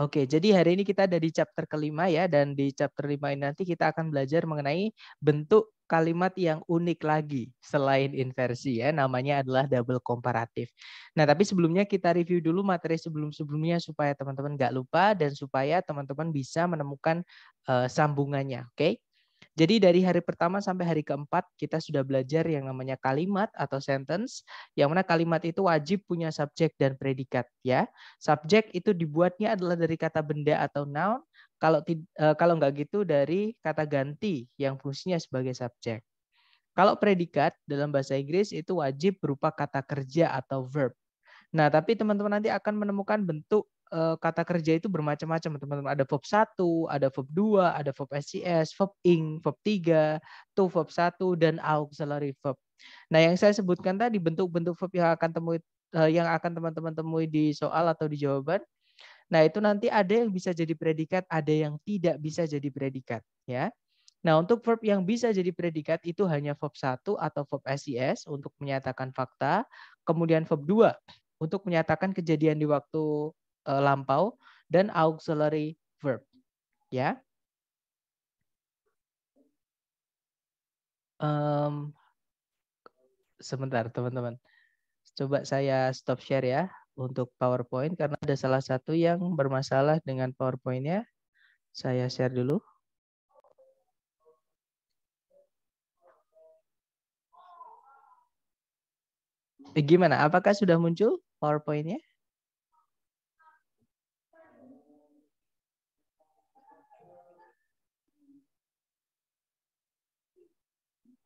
Oke, jadi hari ini kita ada di chapter kelima ya, dan di chapter lima ini nanti kita akan belajar mengenai bentuk kalimat yang unik lagi selain inversi ya, namanya adalah double komparatif. Nah, tapi sebelumnya kita review dulu materi sebelum-sebelumnya supaya teman-teman nggak lupa dan supaya teman-teman bisa menemukan uh, sambungannya, oke? Okay? Jadi dari hari pertama sampai hari keempat kita sudah belajar yang namanya kalimat atau sentence, yang mana kalimat itu wajib punya subjek dan predikat ya. Subjek itu dibuatnya adalah dari kata benda atau noun, kalau e, kalau nggak gitu dari kata ganti yang fungsinya sebagai subjek. Kalau predikat dalam bahasa Inggris itu wajib berupa kata kerja atau verb. Nah, tapi teman-teman nanti akan menemukan bentuk uh, kata kerja itu bermacam-macam teman-teman ada verb 1, ada verb 2, ada verb SCS, verb ing, verb 3, to verb 1 dan auxiliary verb. Nah, yang saya sebutkan tadi bentuk-bentuk verb yang akan temui uh, yang akan teman-teman temui di soal atau di jawaban. Nah, itu nanti ada yang bisa jadi predikat, ada yang tidak bisa jadi predikat, ya. Nah, untuk verb yang bisa jadi predikat itu hanya verb 1 atau verb SCS untuk menyatakan fakta, kemudian verb 2 untuk menyatakan kejadian di waktu uh, lampau dan auxiliary verb ya um, sebentar teman-teman coba saya stop share ya untuk PowerPoint karena ada salah satu yang bermasalah dengan powerpointnya. Saya share dulu. Eh, gimana? Apakah sudah muncul PowerPoint-nya?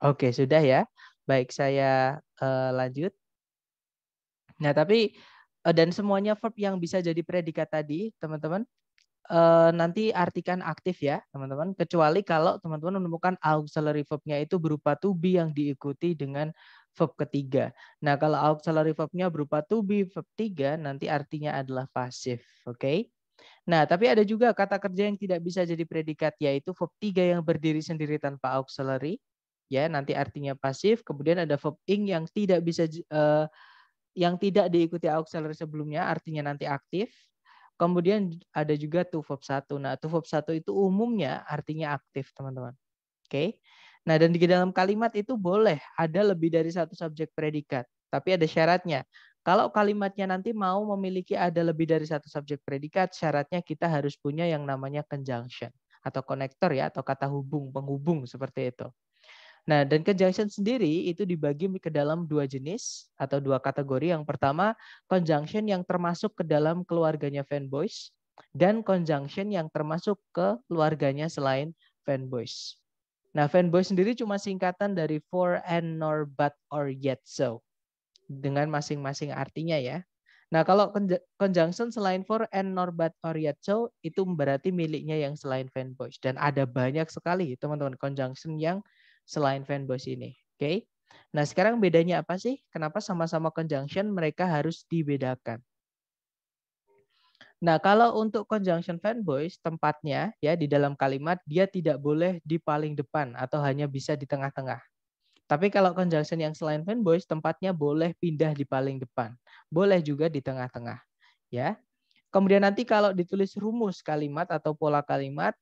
Oke, sudah ya. Baik, saya uh, lanjut. Nah, tapi uh, dan semuanya verb yang bisa jadi predikat tadi, teman-teman, uh, nanti artikan aktif ya, teman-teman. Kecuali kalau teman-teman menemukan auxiliary verb-nya itu berupa to be yang diikuti dengan verb ketiga. Nah, kalau auxiliary verb-nya berupa to be verb tiga, nanti artinya adalah pasif, oke? Okay? Nah, tapi ada juga kata kerja yang tidak bisa jadi predikat, yaitu verb tiga yang berdiri sendiri tanpa auxiliary ya nanti artinya pasif kemudian ada verb ing yang tidak bisa eh, yang tidak diikuti auxiliary sebelumnya artinya nanti aktif kemudian ada juga to verb satu. nah to verb satu itu umumnya artinya aktif teman-teman oke okay? nah dan di dalam kalimat itu boleh ada lebih dari satu subjek predikat tapi ada syaratnya kalau kalimatnya nanti mau memiliki ada lebih dari satu subjek predikat, syaratnya kita harus punya yang namanya conjunction atau konektor ya atau kata hubung, penghubung seperti itu. Nah, dan conjunction sendiri itu dibagi ke dalam dua jenis atau dua kategori. Yang pertama, conjunction yang termasuk ke dalam keluarganya fanboys dan conjunction yang termasuk ke keluarganya selain fanboys. Nah, fanboys sendiri cuma singkatan dari for and nor but or yet so dengan masing-masing artinya ya. Nah, kalau conjunction selain for and nor but or yet so itu berarti miliknya yang selain fanboys dan ada banyak sekali teman-teman conjunction yang selain fanboys ini. Oke. Okay? Nah, sekarang bedanya apa sih? Kenapa sama-sama conjunction mereka harus dibedakan? Nah, kalau untuk conjunction fanboys, tempatnya ya di dalam kalimat dia tidak boleh di paling depan atau hanya bisa di tengah-tengah. Tapi kalau conjunction yang selain fanboys, tempatnya boleh pindah di paling depan. Boleh juga di tengah-tengah. ya. Kemudian nanti kalau ditulis rumus kalimat atau pola kalimat,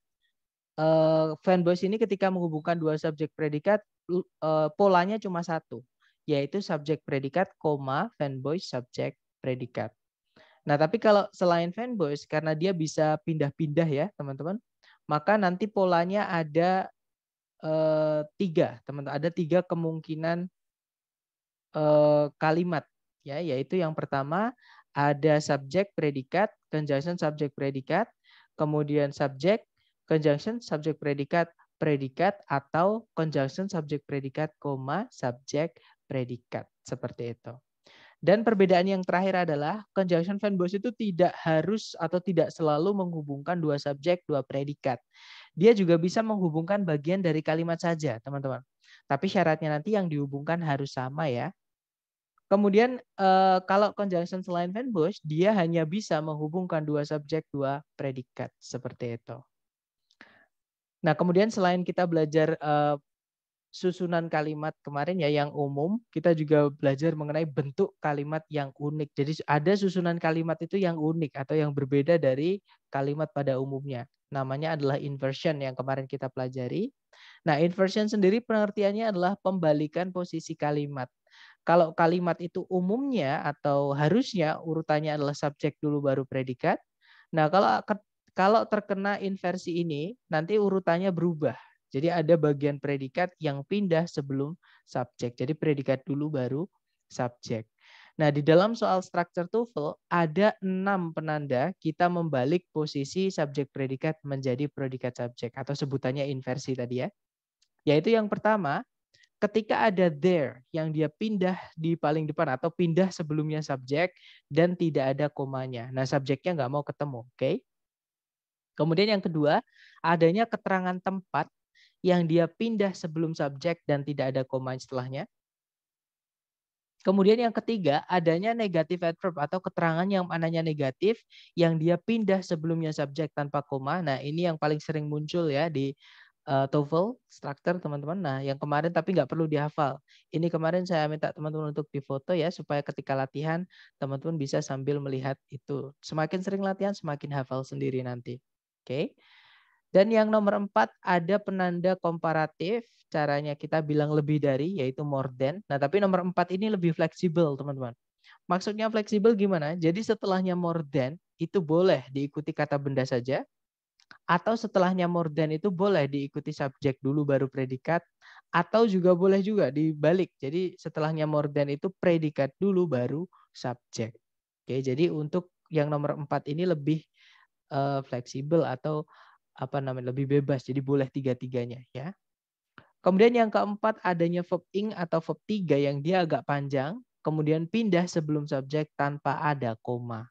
uh, eh, fanboys ini ketika menghubungkan dua subjek predikat uh, polanya cuma satu, yaitu subjek predikat, koma fanboy subjek predikat. Nah, tapi kalau selain fanboys karena dia bisa pindah-pindah ya, teman-teman, maka nanti polanya ada uh, tiga, teman-teman. Ada tiga kemungkinan uh, kalimat ya yaitu yang pertama ada subjek predikat conjunction subjek predikat kemudian subjek conjunction subject predikat predikat atau conjunction subject predikat koma subject predikat seperti itu. Dan perbedaan yang terakhir adalah conjunction verbose itu tidak harus atau tidak selalu menghubungkan dua subjek, dua predikat. Dia juga bisa menghubungkan bagian dari kalimat saja, teman-teman. Tapi syaratnya nanti yang dihubungkan harus sama ya. Kemudian eh, kalau conjunction selain verbose, dia hanya bisa menghubungkan dua subjek, dua predikat seperti itu. Nah, kemudian selain kita belajar uh, susunan kalimat kemarin ya yang umum, kita juga belajar mengenai bentuk kalimat yang unik. Jadi ada susunan kalimat itu yang unik atau yang berbeda dari kalimat pada umumnya. Namanya adalah inversion yang kemarin kita pelajari. Nah, inversion sendiri pengertiannya adalah pembalikan posisi kalimat. Kalau kalimat itu umumnya atau harusnya urutannya adalah subjek dulu baru predikat. Nah, kalau kalau terkena inversi ini, nanti urutannya berubah. Jadi ada bagian predikat yang pindah sebelum subjek. Jadi predikat dulu baru subjek. Nah, di dalam soal structure TOEFL ada enam penanda kita membalik posisi subjek predikat menjadi predikat subjek atau sebutannya inversi tadi ya. Yaitu yang pertama, ketika ada there yang dia pindah di paling depan atau pindah sebelumnya subjek dan tidak ada komanya. Nah, subjeknya nggak mau ketemu, oke? Okay? Kemudian yang kedua, adanya keterangan tempat yang dia pindah sebelum subjek dan tidak ada koma setelahnya. Kemudian yang ketiga, adanya negatif adverb atau keterangan yang mananya negatif yang dia pindah sebelumnya subjek tanpa koma. Nah, ini yang paling sering muncul ya di uh, TOEFL structure teman-teman. Nah, yang kemarin tapi nggak perlu dihafal. Ini kemarin saya minta teman-teman untuk difoto ya supaya ketika latihan teman-teman bisa sambil melihat itu. Semakin sering latihan semakin hafal sendiri nanti. Oke. Dan yang nomor empat ada penanda komparatif. Caranya kita bilang lebih dari, yaitu more than. Nah, tapi nomor empat ini lebih fleksibel, teman-teman. Maksudnya fleksibel gimana? Jadi setelahnya more than, itu boleh diikuti kata benda saja. Atau setelahnya more than itu boleh diikuti subjek dulu baru predikat. Atau juga boleh juga dibalik. Jadi setelahnya more than itu predikat dulu baru subjek. Oke, jadi untuk yang nomor empat ini lebih uh, fleksibel atau apa namanya lebih bebas. Jadi boleh tiga-tiganya ya. Kemudian yang keempat adanya verb ing atau verb tiga yang dia agak panjang, kemudian pindah sebelum subjek tanpa ada koma.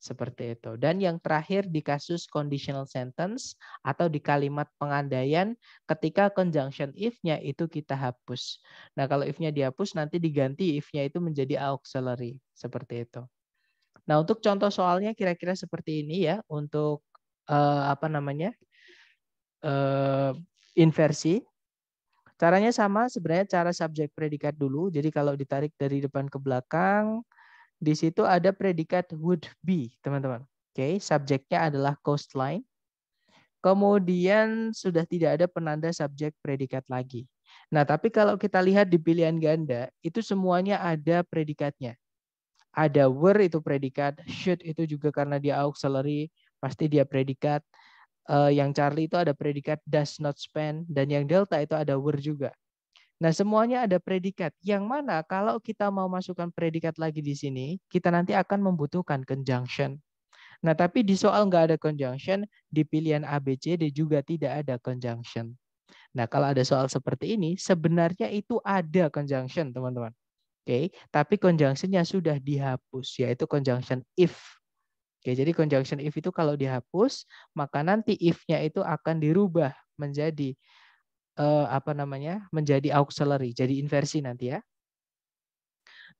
Seperti itu. Dan yang terakhir di kasus conditional sentence atau di kalimat pengandaian ketika conjunction if-nya itu kita hapus. Nah kalau if-nya dihapus nanti diganti if-nya itu menjadi auxiliary. Seperti itu. Nah, untuk contoh soalnya kira-kira seperti ini ya untuk uh, apa namanya? Uh, inversi. Caranya sama sebenarnya cara subjek predikat dulu. Jadi kalau ditarik dari depan ke belakang, di situ ada predikat would be, teman-teman. Oke, okay, subjeknya adalah coastline. Kemudian sudah tidak ada penanda subjek predikat lagi. Nah, tapi kalau kita lihat di pilihan ganda, itu semuanya ada predikatnya. Ada were itu predikat, should itu juga karena dia auxiliary, pasti dia predikat. Uh, yang Charlie itu ada predikat does not spend, dan yang Delta itu ada were juga. Nah, semuanya ada predikat. Yang mana kalau kita mau masukkan predikat lagi di sini, kita nanti akan membutuhkan conjunction. Nah, tapi di soal nggak ada conjunction, di pilihan ABCD juga tidak ada conjunction. Nah, kalau ada soal seperti ini, sebenarnya itu ada conjunction, teman-teman. Oke, okay? tapi conjunctionnya sudah dihapus, yaitu conjunction if. Oke, okay, jadi conjunction if itu kalau dihapus, maka nanti if-nya itu akan dirubah menjadi uh, apa namanya? menjadi auxiliary, jadi inversi nanti ya.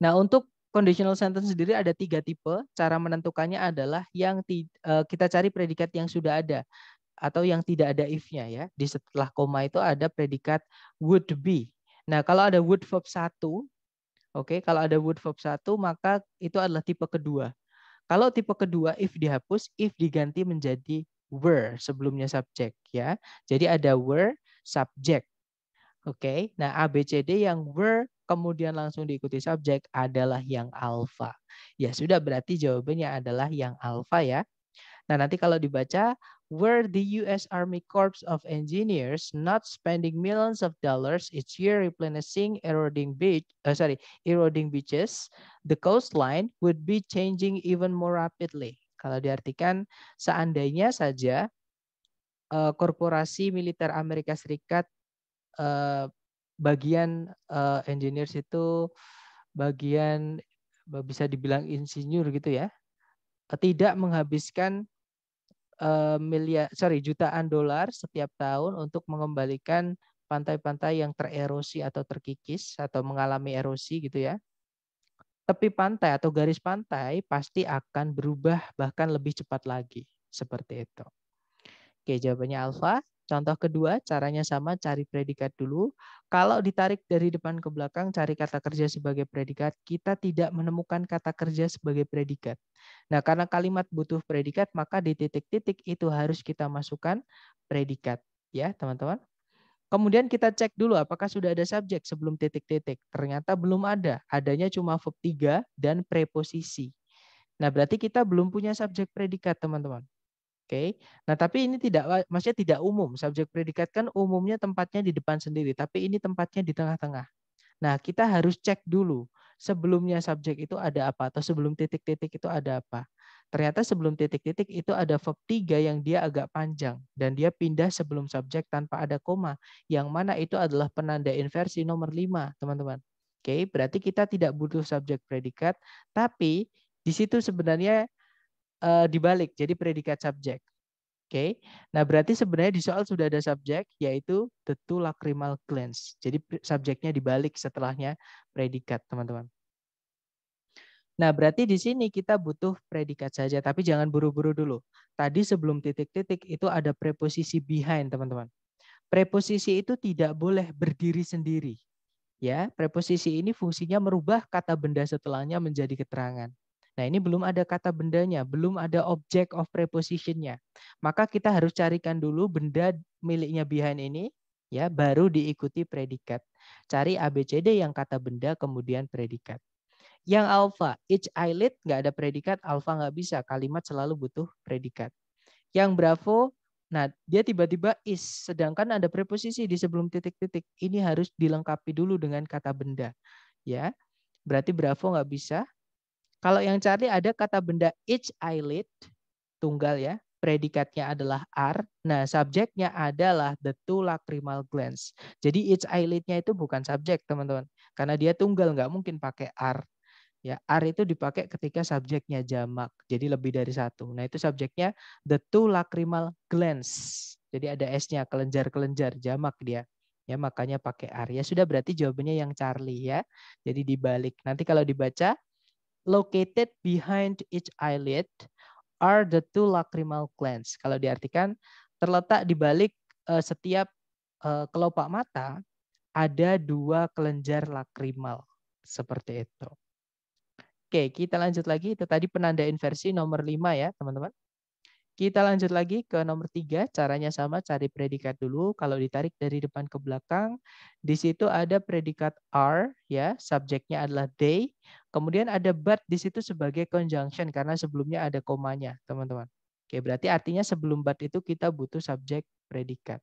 Nah, untuk conditional sentence sendiri ada tiga tipe. Cara menentukannya adalah yang uh, kita cari predikat yang sudah ada atau yang tidak ada if-nya ya. Di setelah koma itu ada predikat would be. Nah, kalau ada would verb 1, Oke, kalau ada would verb satu maka itu adalah tipe kedua. Kalau tipe kedua if dihapus, if diganti menjadi were sebelumnya subjek ya. Jadi ada were subjek. Oke. Okay? Nah, ABCD yang were kemudian langsung diikuti subjek adalah yang alfa. Ya sudah berarti jawabannya adalah yang alfa ya. Nah, nanti kalau dibaca where the U.S. Army Corps of Engineers not spending millions of dollars each year replenishing eroding beach, uh, sorry, eroding beaches, the coastline would be changing even more rapidly. Kalau diartikan, seandainya saja uh, korporasi militer Amerika Serikat uh, bagian uh, engineers itu bagian bisa dibilang insinyur gitu ya, tidak menghabiskan Eh, miliar sorry jutaan dolar setiap tahun untuk mengembalikan pantai-pantai yang tererosi atau terkikis atau mengalami erosi gitu ya. Tepi pantai atau garis pantai pasti akan berubah bahkan lebih cepat lagi seperti itu. Oke, jawabannya alfa. Contoh kedua, caranya sama, cari predikat dulu. Kalau ditarik dari depan ke belakang, cari kata kerja sebagai predikat, kita tidak menemukan kata kerja sebagai predikat. Nah, karena kalimat butuh predikat, maka di titik-titik itu harus kita masukkan predikat. Ya, teman-teman. Kemudian kita cek dulu apakah sudah ada subjek sebelum titik-titik. Ternyata belum ada. Adanya cuma verb 3 dan preposisi. Nah, berarti kita belum punya subjek predikat, teman-teman. Oke. Okay. Nah, tapi ini tidak eh, maksudnya tidak umum. Subjek predikat kan umumnya tempatnya di depan sendiri, tapi ini tempatnya di tengah-tengah. Nah, kita harus cek dulu sebelumnya subjek itu ada apa atau sebelum titik-titik itu ada apa. Ternyata sebelum titik-titik itu ada verb 3 yang dia agak panjang dan dia pindah sebelum subjek tanpa ada koma, yang mana itu adalah penanda inversi nomor 5, teman-teman. Oke, okay. berarti kita tidak butuh subjek predikat, tapi di situ sebenarnya uh, dibalik, jadi predikat subjek. Oke, okay? nah berarti sebenarnya di soal sudah ada subjek, yaitu the two lacrimal glands. Jadi subjeknya dibalik setelahnya predikat, teman-teman. Nah, berarti di sini kita butuh predikat saja, tapi jangan buru-buru dulu. Tadi sebelum titik-titik itu ada preposisi behind, teman-teman. Preposisi itu tidak boleh berdiri sendiri. Ya, preposisi ini fungsinya merubah kata benda setelahnya menjadi keterangan. Nah, ini belum ada kata bendanya, belum ada object of prepositionnya. Maka kita harus carikan dulu benda miliknya behind ini, ya baru diikuti predikat. Cari ABCD yang kata benda kemudian predikat. Yang Alpha each eyelid nggak ada predikat, Alpha nggak bisa. Kalimat selalu butuh predikat. Yang bravo, nah dia tiba-tiba is, sedangkan ada preposisi di sebelum titik-titik. Ini harus dilengkapi dulu dengan kata benda. Ya, berarti bravo nggak bisa, kalau yang Charlie ada kata benda each eyelid, tunggal ya, predikatnya adalah R. Nah, subjeknya adalah the two lacrimal glands. Jadi each eyelidnya itu bukan subjek, teman-teman. Karena dia tunggal, nggak mungkin pakai R. Ya, R itu dipakai ketika subjeknya jamak. Jadi lebih dari satu. Nah, itu subjeknya the two lacrimal glands. Jadi ada S-nya, kelenjar-kelenjar, jamak dia. Ya, makanya pakai R. Ya, sudah berarti jawabannya yang Charlie ya. Jadi dibalik. Nanti kalau dibaca, located behind each eyelid are the two lacrimal glands. Kalau diartikan, terletak di balik uh, setiap uh, kelopak mata ada dua kelenjar lakrimal seperti itu. Oke, kita lanjut lagi. Itu tadi penanda inversi nomor 5 ya, teman-teman. Kita lanjut lagi ke nomor 3. Caranya sama, cari predikat dulu. Kalau ditarik dari depan ke belakang, di situ ada predikat r ya, subjeknya adalah they, Kemudian ada but di situ sebagai conjunction karena sebelumnya ada komanya, teman-teman. Oke, berarti artinya sebelum but itu kita butuh subjek predikat.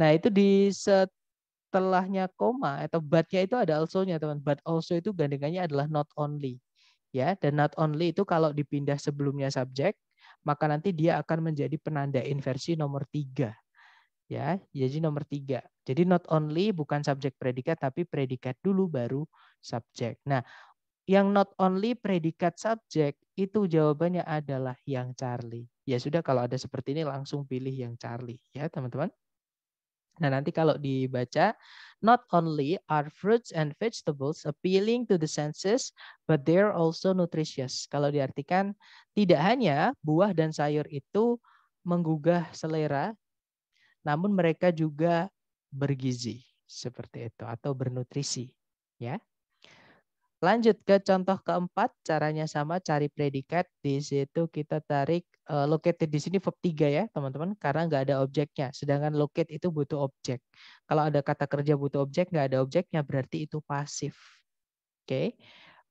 Nah, itu di setelahnya koma atau but-nya itu ada also-nya, teman. But also itu gandengannya adalah not only. Ya, dan not only itu kalau dipindah sebelumnya subjek, maka nanti dia akan menjadi penanda inversi nomor tiga ya jadi nomor tiga jadi not only bukan subjek predikat tapi predikat dulu baru subjek nah yang not only predikat subjek itu jawabannya adalah yang Charlie. Ya sudah kalau ada seperti ini langsung pilih yang Charlie ya teman-teman. Nah nanti kalau dibaca, not only are fruits and vegetables appealing to the senses, but they're also nutritious. Kalau diartikan tidak hanya buah dan sayur itu menggugah selera, namun mereka juga bergizi seperti itu atau bernutrisi ya. Lanjut ke contoh keempat, caranya sama cari predikat. Di situ kita tarik uh, located di sini verb 3 ya, teman-teman, karena nggak ada objeknya. Sedangkan locate itu butuh objek. Kalau ada kata kerja butuh objek, nggak ada objeknya, berarti itu pasif. Oke. Okay.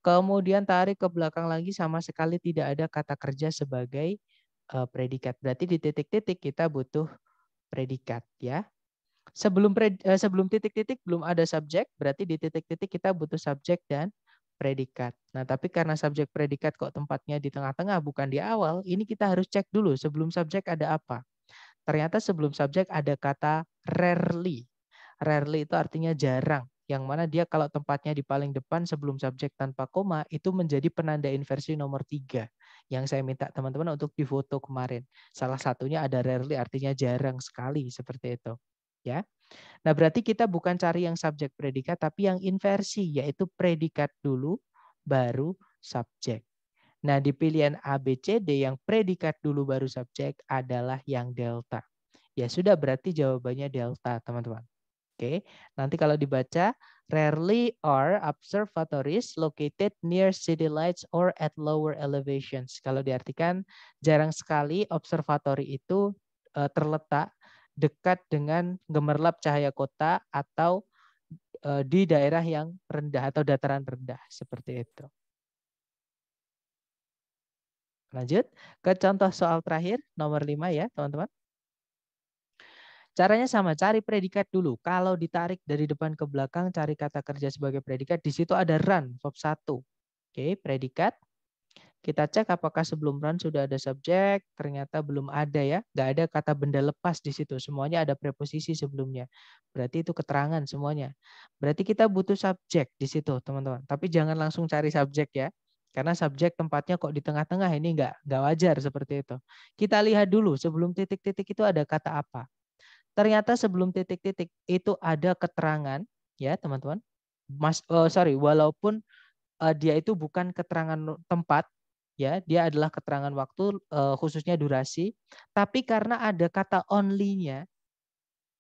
Kemudian tarik ke belakang lagi sama sekali tidak ada kata kerja sebagai uh, predikat. Berarti di titik-titik kita butuh predikat ya. Sebelum pre, eh, sebelum titik-titik belum ada subjek, berarti di titik-titik kita butuh subjek dan predikat. Nah, tapi karena subjek predikat kok tempatnya di tengah-tengah bukan di awal, ini kita harus cek dulu sebelum subjek ada apa. Ternyata sebelum subjek ada kata rarely. Rarely itu artinya jarang, yang mana dia kalau tempatnya di paling depan sebelum subjek tanpa koma itu menjadi penanda inversi nomor tiga yang saya minta teman-teman untuk difoto kemarin. Salah satunya ada rarely artinya jarang sekali seperti itu. Ya. Nah, berarti kita bukan cari yang subjek predikat, tapi yang inversi, yaitu predikat dulu, baru subjek. Nah, di pilihan A, B, C, D yang predikat dulu baru subjek adalah yang delta. Ya sudah, berarti jawabannya delta, teman-teman. Oke, nanti kalau dibaca, rarely are observatories located near city lights or at lower elevations. Kalau diartikan, jarang sekali observatory itu eh, terletak dekat dengan gemerlap cahaya kota atau eh, di daerah yang rendah atau dataran rendah seperti itu. Lanjut ke contoh soal terakhir nomor 5 ya, teman-teman. Caranya sama, cari predikat dulu. Kalau ditarik dari depan ke belakang, cari kata kerja sebagai predikat. Di situ ada run, verb 1. Oke, predikat. Kita cek apakah sebelum run sudah ada subjek, ternyata belum ada ya. Nggak ada kata benda lepas di situ, semuanya ada preposisi sebelumnya. Berarti itu keterangan semuanya. Berarti kita butuh subjek di situ, teman-teman. Tapi jangan langsung cari subjek ya. Karena subjek tempatnya kok di tengah-tengah ini nggak, nggak wajar seperti itu. Kita lihat dulu sebelum titik-titik itu ada kata apa. Ternyata sebelum titik-titik itu ada keterangan ya teman-teman. Mas, uh, sorry, walaupun uh, dia itu bukan keterangan tempat, ya dia adalah keterangan waktu uh, khususnya durasi tapi karena ada kata only-nya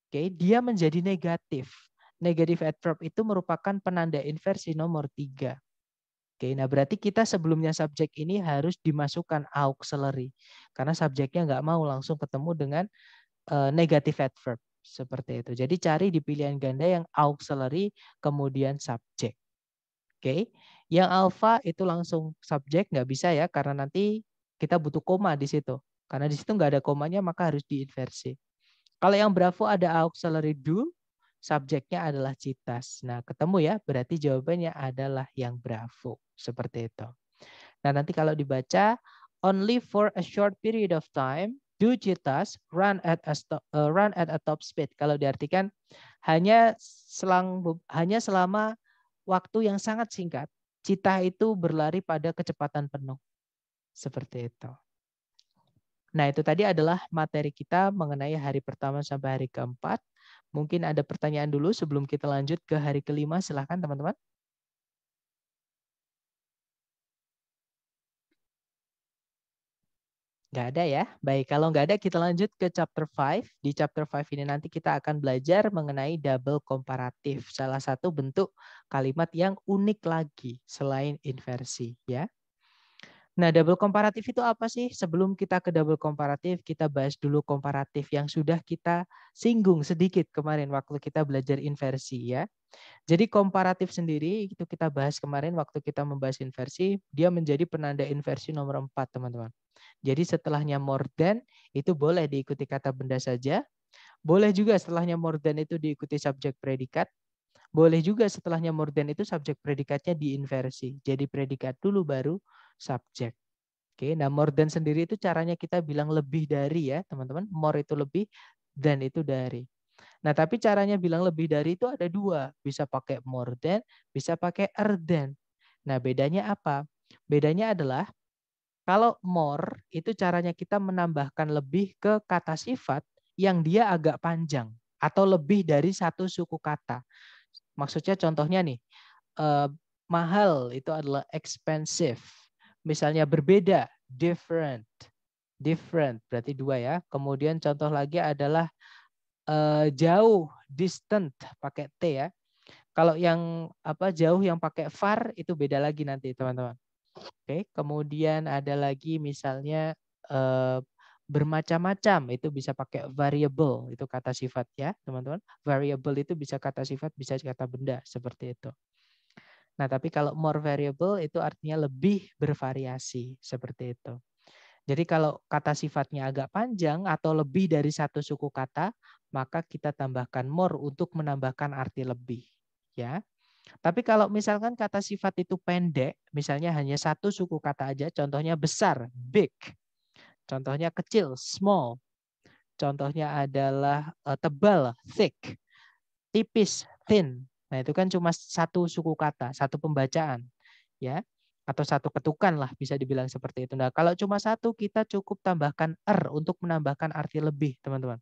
oke okay, dia menjadi negatif negative adverb itu merupakan penanda inversi nomor tiga Oke, nah berarti kita sebelumnya subjek ini harus dimasukkan auxiliary karena subjeknya nggak mau langsung ketemu dengan uh, negative adverb seperti itu. Jadi cari di pilihan ganda yang auxiliary kemudian subjek. Oke. Yang alfa itu langsung subjek nggak bisa ya karena nanti kita butuh koma di situ. Karena di situ nggak ada komanya maka harus diinversi. Kalau yang bravo ada auxiliary do, subjeknya adalah citas. Nah, ketemu ya, berarti jawabannya adalah yang bravo. Seperti itu. Nah, nanti kalau dibaca, only for a short period of time, do citas run at a stop, uh, eh, run at a top speed. Kalau diartikan, hanya selang hanya selama waktu yang sangat singkat, Cita itu berlari pada kecepatan penuh. Seperti itu. Nah, itu tadi adalah materi kita mengenai hari pertama sampai hari keempat. Mungkin ada pertanyaan dulu sebelum kita lanjut ke hari kelima. Silahkan, teman-teman. Nggak ada ya? Baik, kalau nggak ada kita lanjut ke chapter 5. Di chapter 5 ini nanti kita akan belajar mengenai double komparatif. Salah satu bentuk kalimat yang unik lagi selain inversi. ya. Nah, double komparatif itu apa sih? Sebelum kita ke double komparatif, kita bahas dulu komparatif yang sudah kita singgung sedikit kemarin waktu kita belajar inversi ya. Jadi komparatif sendiri itu kita bahas kemarin waktu kita membahas inversi, dia menjadi penanda inversi nomor 4, teman-teman. Jadi setelahnya more than itu boleh diikuti kata benda saja. Boleh juga setelahnya more than itu diikuti subjek predikat. Boleh juga setelahnya more than itu subjek predikatnya diinversi. Jadi predikat dulu baru subjek. Oke, nah more than sendiri itu caranya kita bilang lebih dari ya, teman-teman. More itu lebih, dan itu dari. Nah, tapi caranya bilang lebih dari itu ada dua. Bisa pakai more than, bisa pakai er than. Nah, bedanya apa? Bedanya adalah kalau more itu caranya kita menambahkan lebih ke kata sifat yang dia agak panjang atau lebih dari satu suku kata. Maksudnya contohnya nih, eh, mahal itu adalah expensive. Misalnya berbeda, different. Different berarti dua ya. Kemudian contoh lagi adalah eh, jauh, distant pakai T ya. Kalau yang apa jauh yang pakai far itu beda lagi nanti teman-teman. Oke, kemudian ada lagi misalnya uh, bermacam-macam itu bisa pakai variable itu kata sifat ya teman-teman variable itu bisa kata sifat bisa kata benda seperti itu nah tapi kalau more variable itu artinya lebih bervariasi seperti itu jadi kalau kata sifatnya agak panjang atau lebih dari satu suku kata maka kita tambahkan more untuk menambahkan arti lebih ya tapi kalau misalkan kata sifat itu pendek, misalnya hanya satu suku kata aja, contohnya besar, big. Contohnya kecil, small. Contohnya adalah eh, tebal, thick. Tipis, thin. Nah, itu kan cuma satu suku kata, satu pembacaan, ya. Atau satu ketukan lah bisa dibilang seperti itu. Nah, kalau cuma satu kita cukup tambahkan r er untuk menambahkan arti lebih, teman-teman.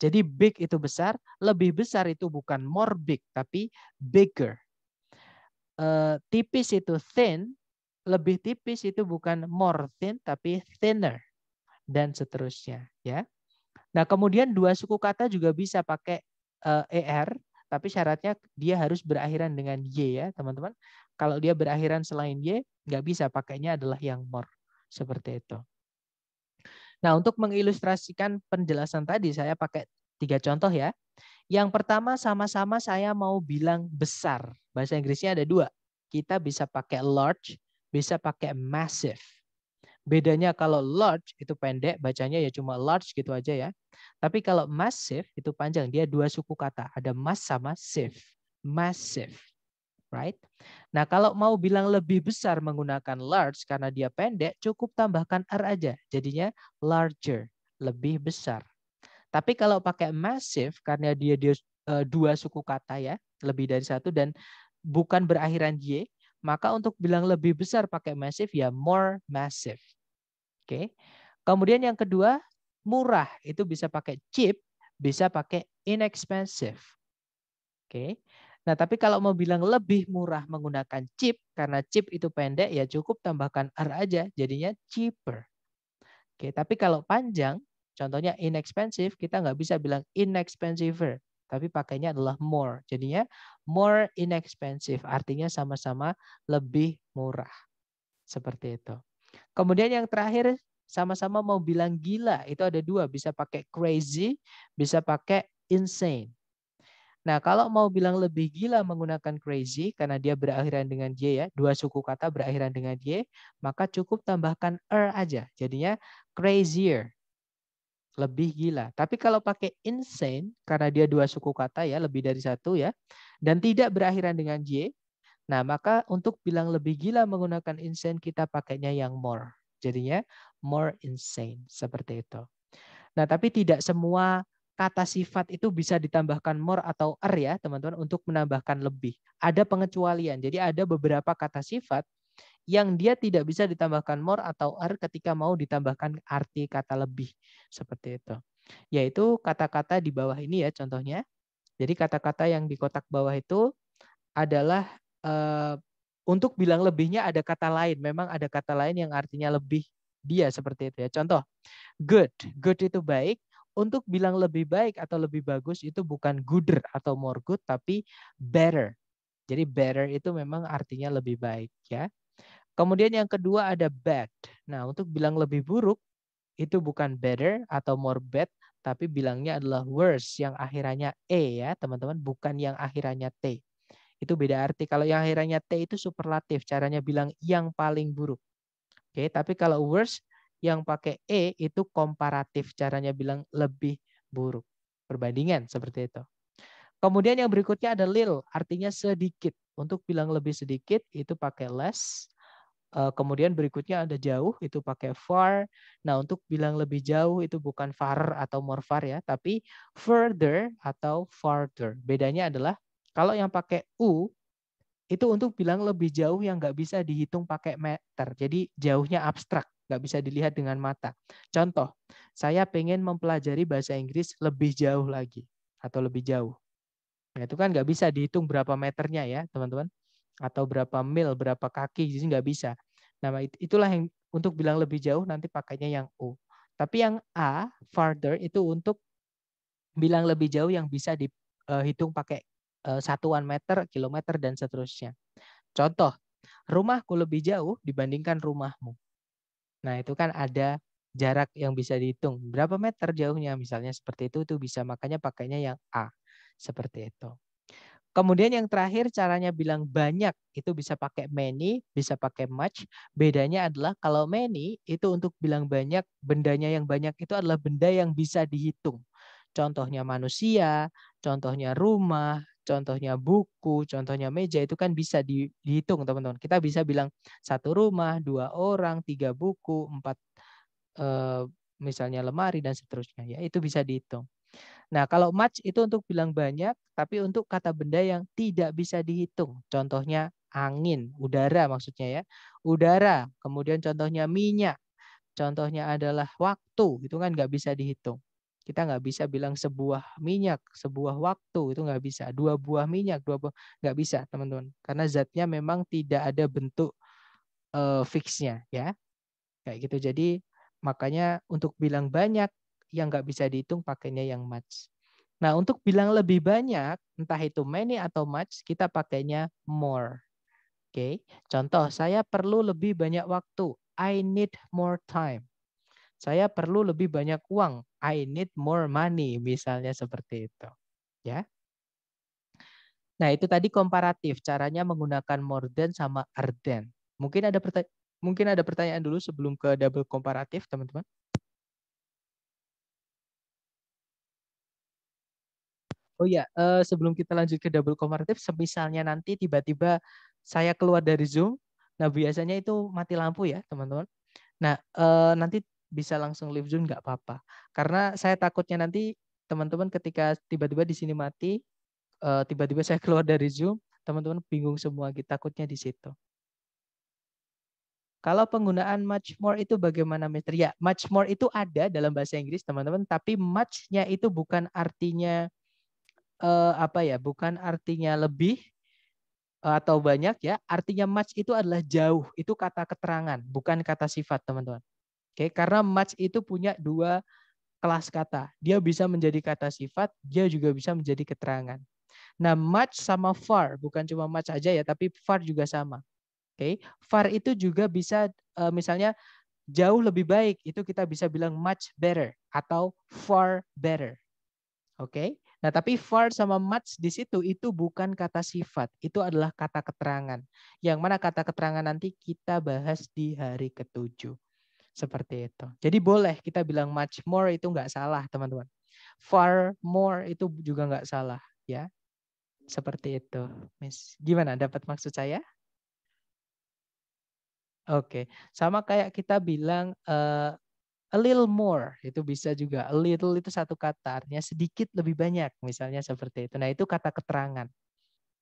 Jadi big itu besar, lebih besar itu bukan more big tapi bigger Eh, tipis itu thin, lebih tipis itu bukan more thin tapi thinner dan seterusnya ya. Nah, kemudian dua suku kata juga bisa pakai eh, er tapi syaratnya dia harus berakhiran dengan y ya, teman-teman. Kalau dia berakhiran selain y nggak bisa pakainya adalah yang more seperti itu. Nah, untuk mengilustrasikan penjelasan tadi saya pakai Tiga contoh ya. Yang pertama sama-sama saya mau bilang besar. Bahasa Inggrisnya ada dua. Kita bisa pakai large, bisa pakai massive. Bedanya kalau large itu pendek, bacanya ya cuma large gitu aja ya. Tapi kalau massive itu panjang, dia dua suku kata. Ada mas sama sif. Massive. Right? Nah kalau mau bilang lebih besar menggunakan large karena dia pendek, cukup tambahkan R aja. Jadinya larger, lebih besar. Tapi kalau pakai massive karena dia dia eh, dua suku kata ya, lebih dari satu dan bukan berakhiran y, maka untuk bilang lebih besar pakai massive ya more massive. Oke. Kemudian yang kedua, murah itu bisa pakai cheap, bisa pakai inexpensive. Oke. Nah, tapi kalau mau bilang lebih murah menggunakan chip, karena chip itu pendek ya cukup tambahkan r aja jadinya cheaper. Oke, tapi kalau panjang Contohnya inexpensive, kita nggak bisa bilang inexpensiver, tapi pakainya adalah more. Jadinya more inexpensive, artinya sama-sama lebih murah. Seperti itu. Kemudian yang terakhir, sama-sama mau bilang gila. Itu ada dua, bisa pakai crazy, bisa pakai insane. Nah, kalau mau bilang lebih gila menggunakan crazy, karena dia berakhiran dengan Y ya, dua suku kata berakhiran dengan Y, maka cukup tambahkan er aja. Jadinya crazier lebih gila. Tapi kalau pakai insane, karena dia dua suku kata ya, lebih dari satu ya, dan tidak berakhiran dengan j, nah maka untuk bilang lebih gila menggunakan insane, kita pakainya yang more. Jadinya more insane, seperti itu. Nah tapi tidak semua kata sifat itu bisa ditambahkan more atau er ya teman-teman untuk menambahkan lebih. Ada pengecualian. Jadi ada beberapa kata sifat yang dia tidak bisa ditambahkan more atau r ketika mau ditambahkan arti kata lebih seperti itu. Yaitu kata-kata di bawah ini ya contohnya. Jadi kata-kata yang di kotak bawah itu adalah e, untuk bilang lebihnya ada kata lain. Memang ada kata lain yang artinya lebih dia seperti itu ya. Contoh, good. Good itu baik. Untuk bilang lebih baik atau lebih bagus itu bukan gooder atau more good tapi better. Jadi better itu memang artinya lebih baik ya. Kemudian yang kedua ada bad. Nah, untuk bilang lebih buruk itu bukan better atau more bad, tapi bilangnya adalah worse yang akhirannya e ya, teman-teman, bukan yang akhirannya t. Itu beda arti. Kalau yang akhirannya t itu superlatif, caranya bilang yang paling buruk. Oke, tapi kalau worse yang pakai e itu komparatif, caranya bilang lebih buruk. Perbandingan seperti itu. Kemudian yang berikutnya ada lil, artinya sedikit. Untuk bilang lebih sedikit itu pakai less. Eh, kemudian berikutnya ada jauh itu pakai far. Nah, untuk bilang lebih jauh itu bukan far atau more far ya, tapi further atau farther. Bedanya adalah kalau yang pakai u itu untuk bilang lebih jauh yang nggak bisa dihitung pakai meter. Jadi jauhnya abstrak, nggak bisa dilihat dengan mata. Contoh, saya pengen mempelajari bahasa Inggris lebih jauh lagi atau lebih jauh. Nah, itu kan nggak bisa dihitung berapa meternya ya, teman-teman atau berapa mil, berapa kaki, jadi nggak bisa. Nah, itulah yang untuk bilang lebih jauh nanti pakainya yang U. Tapi yang A, farther, itu untuk bilang lebih jauh yang bisa dihitung eh, pakai eh, satuan meter, kilometer, dan seterusnya. Contoh, rumahku lebih jauh dibandingkan rumahmu. Nah, itu kan ada jarak yang bisa dihitung. Berapa meter jauhnya misalnya seperti itu, itu bisa makanya pakainya yang A. Seperti itu. Kemudian yang terakhir caranya bilang banyak itu bisa pakai many, bisa pakai much. Bedanya adalah kalau many itu untuk bilang banyak, bendanya yang banyak itu adalah benda yang bisa dihitung. Contohnya manusia, contohnya rumah, contohnya buku, contohnya meja itu kan bisa di, dihitung teman-teman. Kita bisa bilang satu rumah, dua orang, tiga buku, empat eh, misalnya lemari dan seterusnya. Ya itu bisa dihitung. Nah, kalau much itu untuk bilang banyak, tapi untuk kata benda yang tidak bisa dihitung. Contohnya angin, udara maksudnya ya. Udara, kemudian contohnya minyak. Contohnya adalah waktu, itu kan nggak bisa dihitung. Kita nggak bisa bilang sebuah minyak, sebuah waktu, itu nggak bisa. Dua buah minyak, dua buah, nggak bisa teman-teman. Karena zatnya memang tidak ada bentuk uh, fixnya ya. Kayak gitu, jadi makanya untuk bilang banyak yang nggak bisa dihitung pakainya yang much. Nah, untuk bilang lebih banyak, entah itu many atau much, kita pakainya more. Oke. Okay. Contoh, saya perlu lebih banyak waktu. I need more time. Saya perlu lebih banyak uang. I need more money, misalnya seperti itu. Ya. Nah, itu tadi komparatif, caranya menggunakan more than sama are than. Mungkin ada mungkin ada pertanyaan dulu sebelum ke double komparatif, teman-teman. Oh ya, uh, sebelum kita lanjut ke double comparative, semisalnya nanti tiba-tiba saya keluar dari Zoom, nah biasanya itu mati lampu ya, teman-teman. Nah, uh, nanti bisa langsung live Zoom nggak apa-apa. Karena saya takutnya nanti teman-teman ketika tiba-tiba di sini mati, tiba eh, tiba-tiba saya keluar dari Zoom, teman-teman bingung semua, gitu, takutnya di situ. Kalau penggunaan much more itu bagaimana Mister? Ya, much more itu ada dalam bahasa Inggris, teman-teman, tapi much-nya itu bukan artinya eh, apa ya? Bukan artinya lebih eh, atau banyak ya. Artinya much itu adalah jauh. Itu kata keterangan, bukan kata sifat, teman-teman. Oke, karena much itu punya dua kelas kata. Dia bisa menjadi kata sifat, dia juga bisa menjadi keterangan. Nah, much sama far, bukan cuma much aja ya, tapi far juga sama. Oke, far itu juga bisa eh, misalnya jauh lebih baik, itu kita bisa bilang much better atau far better. Oke. Nah, tapi far sama much di situ itu bukan kata sifat, itu adalah kata keterangan. Yang mana kata keterangan nanti kita bahas di hari ketujuh. Seperti itu. Jadi boleh kita bilang much more itu nggak salah, teman-teman. Far more itu juga nggak salah, ya. Seperti itu, Miss. Gimana? Dapat maksud saya? Oke, okay. sama kayak kita bilang uh, a little more itu bisa juga a little itu satu kata artinya sedikit lebih banyak misalnya seperti itu nah itu kata keterangan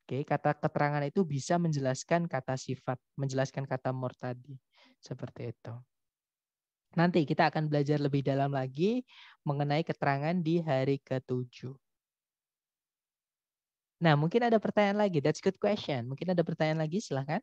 oke kata keterangan itu bisa menjelaskan kata sifat menjelaskan kata more tadi seperti itu nanti kita akan belajar lebih dalam lagi mengenai keterangan di hari ketujuh Nah, mungkin ada pertanyaan lagi. That's good question. Mungkin ada pertanyaan lagi, silahkan.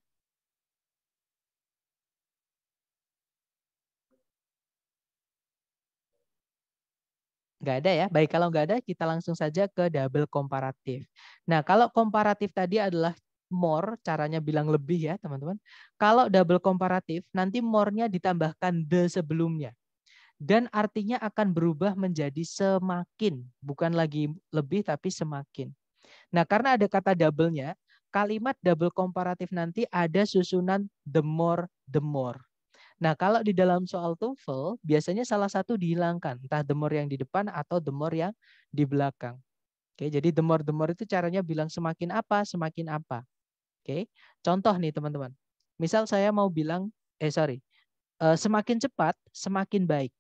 Nggak ada ya. Baik, kalau nggak ada, kita langsung saja ke double komparatif. Nah, kalau komparatif tadi adalah more, caranya bilang lebih ya, teman-teman. Kalau double komparatif, nanti more-nya ditambahkan the sebelumnya. Dan artinya akan berubah menjadi semakin, bukan lagi lebih tapi semakin. Nah, karena ada kata double-nya, kalimat double komparatif nanti ada susunan the more, the more. Nah, kalau di dalam soal TOEFL, biasanya salah satu dihilangkan, entah demor yang di depan atau demor yang di belakang. Oke, jadi demor-demor itu caranya bilang semakin apa, semakin apa. Oke, contoh nih teman-teman. Misal saya mau bilang, eh sorry, eh, semakin cepat, semakin baik.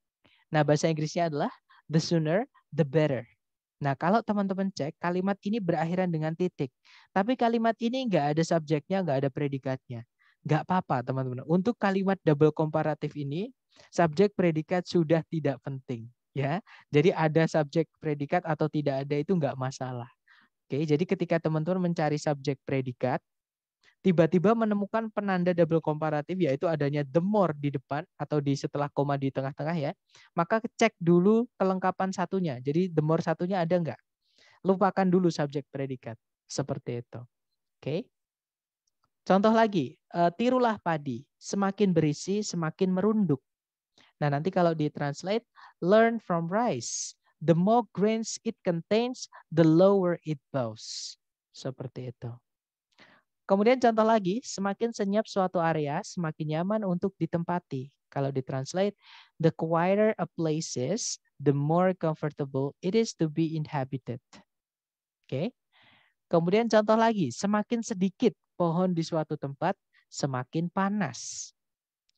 Nah, bahasa Inggrisnya adalah the sooner, the better. Nah, kalau teman-teman cek, kalimat ini berakhiran dengan titik. Tapi kalimat ini nggak ada subjeknya, nggak ada predikatnya. Nggak apa-apa teman-teman. Untuk kalimat double komparatif ini, subjek predikat sudah tidak penting. ya. Jadi ada subjek predikat atau tidak ada itu nggak masalah. Oke, jadi ketika teman-teman mencari subjek predikat, tiba-tiba menemukan penanda double komparatif yaitu adanya the more di depan atau di setelah koma di tengah-tengah ya, maka cek dulu kelengkapan satunya. Jadi the more satunya ada nggak? Lupakan dulu subjek predikat. Seperti itu. Oke. Okay. Contoh lagi, eh, tirulah padi. Semakin berisi, semakin merunduk. Nah, nanti kalau ditranslate, learn from rice. The more grains it contains, the lower it bows. Seperti itu. Kemudian contoh lagi, semakin senyap suatu area, semakin nyaman untuk ditempati. Kalau ditranslate, the quieter a place is, the more comfortable it is to be inhabited. Oke. Okay. Kemudian contoh lagi, semakin sedikit pohon di suatu tempat semakin panas.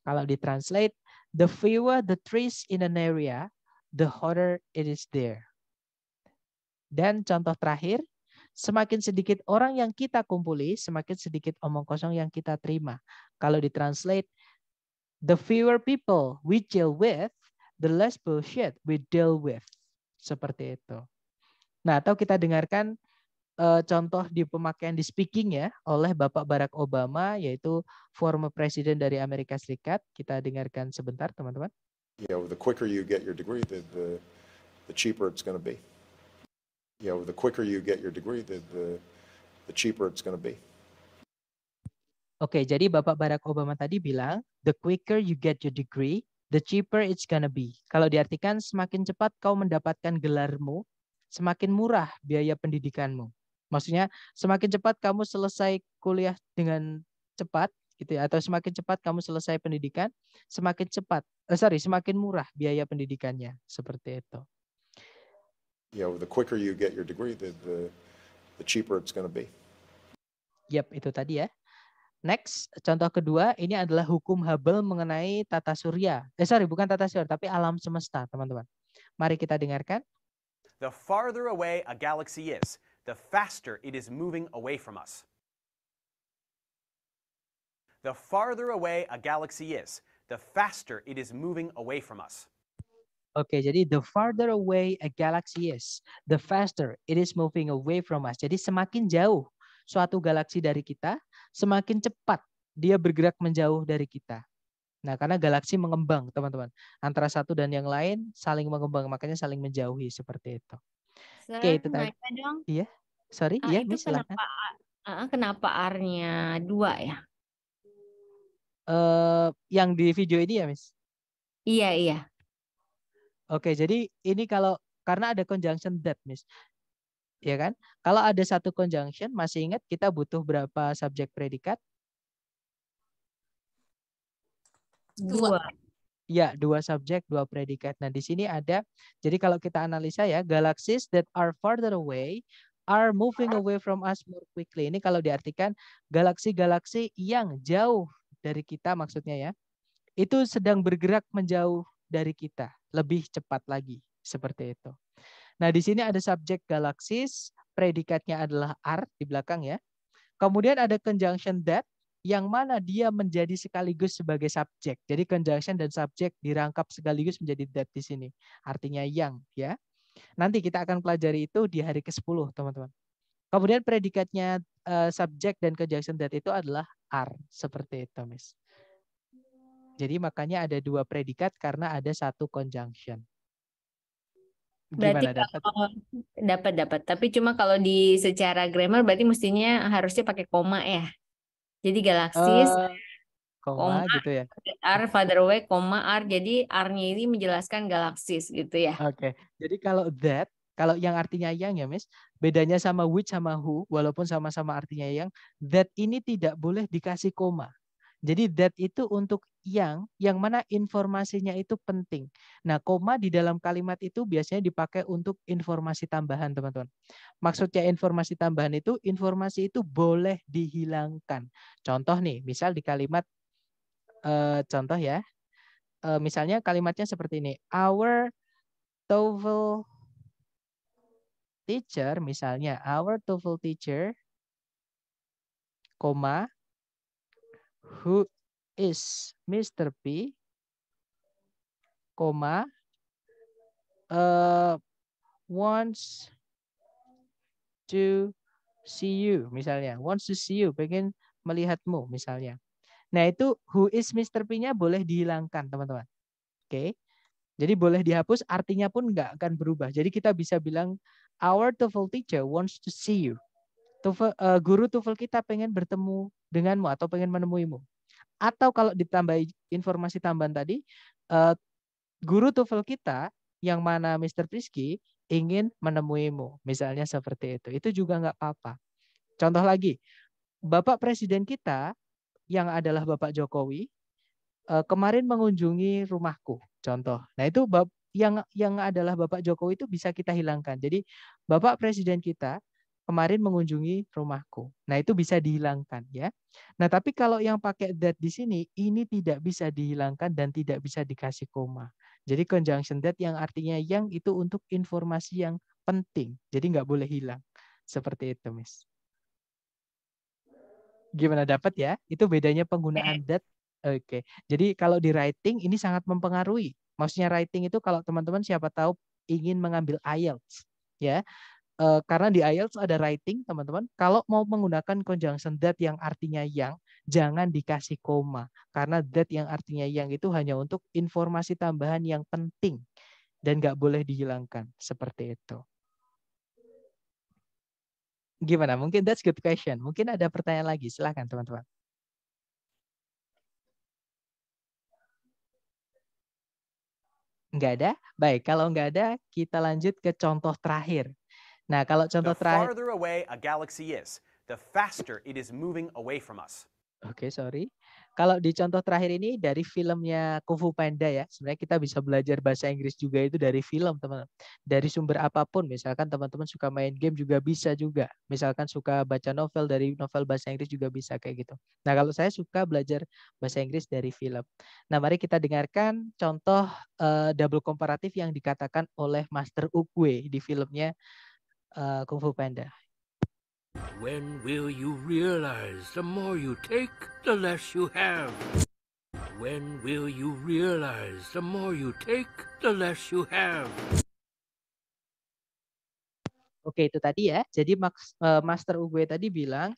Kalau ditranslate, the fewer the trees in an area, the hotter it is there. Dan contoh terakhir, semakin sedikit orang yang kita kumpuli, semakin sedikit omong kosong yang kita terima. Kalau ditranslate, the fewer people we deal with, the less bullshit we deal with. Seperti itu. Nah, atau kita dengarkan uh, contoh di pemakaian di speaking ya oleh Bapak Barack Obama yaitu former presiden dari Amerika Serikat. Kita dengarkan sebentar teman-teman. You know, the quicker you get your degree, the the, the cheaper it's going to be. You know, the quicker you get your degree, the the, the cheaper it's going to be. Oke, okay, jadi Bapak Barack Obama tadi bilang, the quicker you get your degree, the cheaper it's gonna be. Kalau diartikan, semakin cepat kau mendapatkan gelarmu, semakin murah biaya pendidikanmu. Maksudnya semakin cepat kamu selesai kuliah dengan cepat gitu ya atau semakin cepat kamu selesai pendidikan, semakin cepat eh, sorry, semakin murah biaya pendidikannya seperti itu. Yeah, the quicker you get your degree, the the, the cheaper it's going be. Yap, itu tadi ya. Next, contoh kedua ini adalah hukum Hubble mengenai tata surya. Eh sorry, bukan tata surya, tapi alam semesta, teman-teman. Mari kita dengarkan. The farther away a galaxy is, the faster it is moving away from us. The farther away a galaxy is, the faster it is moving away from us. Oke, jadi the farther away a galaxy is, the faster it is moving away from us. Jadi semakin jauh suatu galaksi dari kita, semakin cepat dia bergerak menjauh dari kita. Nah, karena galaksi mengembang, teman-teman. Antara satu dan yang lain saling mengembang, makanya saling menjauhi seperti itu. Oke, itu tadi. Iya. Sorry, eh, iya, itu Miss, kenapa uh, kenapa R-nya dua ya? Eh, uh, yang di video ini ya, Miss? Iya, iya. Oke, jadi ini kalau karena ada conjunction that, Miss. Ya kan? Kalau ada satu conjunction, masih ingat kita butuh berapa subjek predikat? dua. Ya, dua subjek, dua predikat. Nah, di sini ada, jadi kalau kita analisa ya, galaxies that are farther away are moving away from us more quickly. Ini kalau diartikan galaksi-galaksi yang jauh dari kita maksudnya ya, itu sedang bergerak menjauh dari kita, lebih cepat lagi, seperti itu. Nah, di sini ada subjek galaxies, predikatnya adalah are di belakang ya. Kemudian ada conjunction that yang mana dia menjadi sekaligus sebagai subjek. Jadi conjunction dan subjek dirangkap sekaligus menjadi that di sini. Artinya yang ya. Nanti kita akan pelajari itu di hari ke-10, teman-teman. Kemudian predikatnya uh, subjek dan conjunction that itu adalah are seperti itu, Miss. Jadi makanya ada dua predikat karena ada satu conjunction. berarti dapat? dapat dapat, tapi cuma kalau di secara grammar berarti mestinya harusnya pakai koma ya. Jadi galaksis uh, koma, koma gitu ya. R father away, koma R. Jadi R-nya ini menjelaskan galaksis gitu ya. Oke. Okay. Jadi kalau that kalau yang artinya yang ya, Miss, bedanya sama which sama who, walaupun sama-sama artinya yang, that ini tidak boleh dikasih koma. Jadi that itu untuk yang yang mana informasinya itu penting. Nah, koma di dalam kalimat itu biasanya dipakai untuk informasi tambahan, teman-teman. Maksudnya informasi tambahan itu informasi itu boleh dihilangkan. Contoh nih, misal di kalimat eh, contoh ya. Eh, misalnya kalimatnya seperti ini. Our TOEFL teacher misalnya our TOEFL teacher koma who is Mr. P, comma, uh, eh, wants to see you misalnya wants to see you pengen melihatmu misalnya nah itu who is Mr. P-nya boleh dihilangkan teman-teman oke okay. jadi boleh dihapus artinya pun nggak akan berubah jadi kita bisa bilang our TOEFL teacher wants to see you Tufel, uh, eh, guru TOEFL kita pengen bertemu denganmu atau pengen menemuimu atau kalau ditambah informasi tambahan tadi, eh, guru TOEFL kita yang mana Mr. Priski ingin menemuimu. Misalnya seperti itu. Itu juga nggak apa-apa. Contoh lagi, Bapak Presiden kita yang adalah Bapak Jokowi eh, kemarin mengunjungi rumahku. Contoh. Nah itu yang yang adalah Bapak Jokowi itu bisa kita hilangkan. Jadi Bapak Presiden kita kemarin mengunjungi rumahku. Nah, itu bisa dihilangkan ya. Nah, tapi kalau yang pakai that di sini ini tidak bisa dihilangkan dan tidak bisa dikasih koma. Jadi conjunction that yang artinya yang itu untuk informasi yang penting. Jadi nggak boleh hilang. Seperti itu, Miss. Gimana dapat ya? Itu bedanya penggunaan eh. that. Oke. Okay. Jadi kalau di writing ini sangat mempengaruhi. Maksudnya writing itu kalau teman-teman siapa tahu ingin mengambil IELTS ya uh, karena di IELTS ada writing, teman-teman. Kalau mau menggunakan conjunction that yang artinya yang, jangan dikasih koma. Karena that yang artinya yang itu hanya untuk informasi tambahan yang penting dan nggak boleh dihilangkan. Seperti itu. Gimana? Mungkin that's good question. Mungkin ada pertanyaan lagi. Silahkan, teman-teman. Enggak ada? Baik, kalau enggak ada, kita lanjut ke contoh terakhir. Nah, kalau contoh terakhir. The farther away a galaxy is, the faster it is moving away from us. Oke, okay, sorry. Kalau di contoh terakhir ini dari filmnya Kung Fu Panda ya. Sebenarnya kita bisa belajar bahasa Inggris juga itu dari film, teman. teman Dari sumber apapun, misalkan teman-teman suka main game juga bisa juga. Misalkan suka baca novel dari novel bahasa Inggris juga bisa kayak gitu. Nah, kalau saya suka belajar bahasa Inggris dari film. Nah, mari kita dengarkan contoh uh, double komparatif yang dikatakan oleh Master Ukwe di filmnya uh, Kung Fu Panda. When will you realize the more you take, the less you have? When will you realize the more you take, the less you have? Oke, itu tadi ya. Jadi eh, Master Ugue tadi bilang,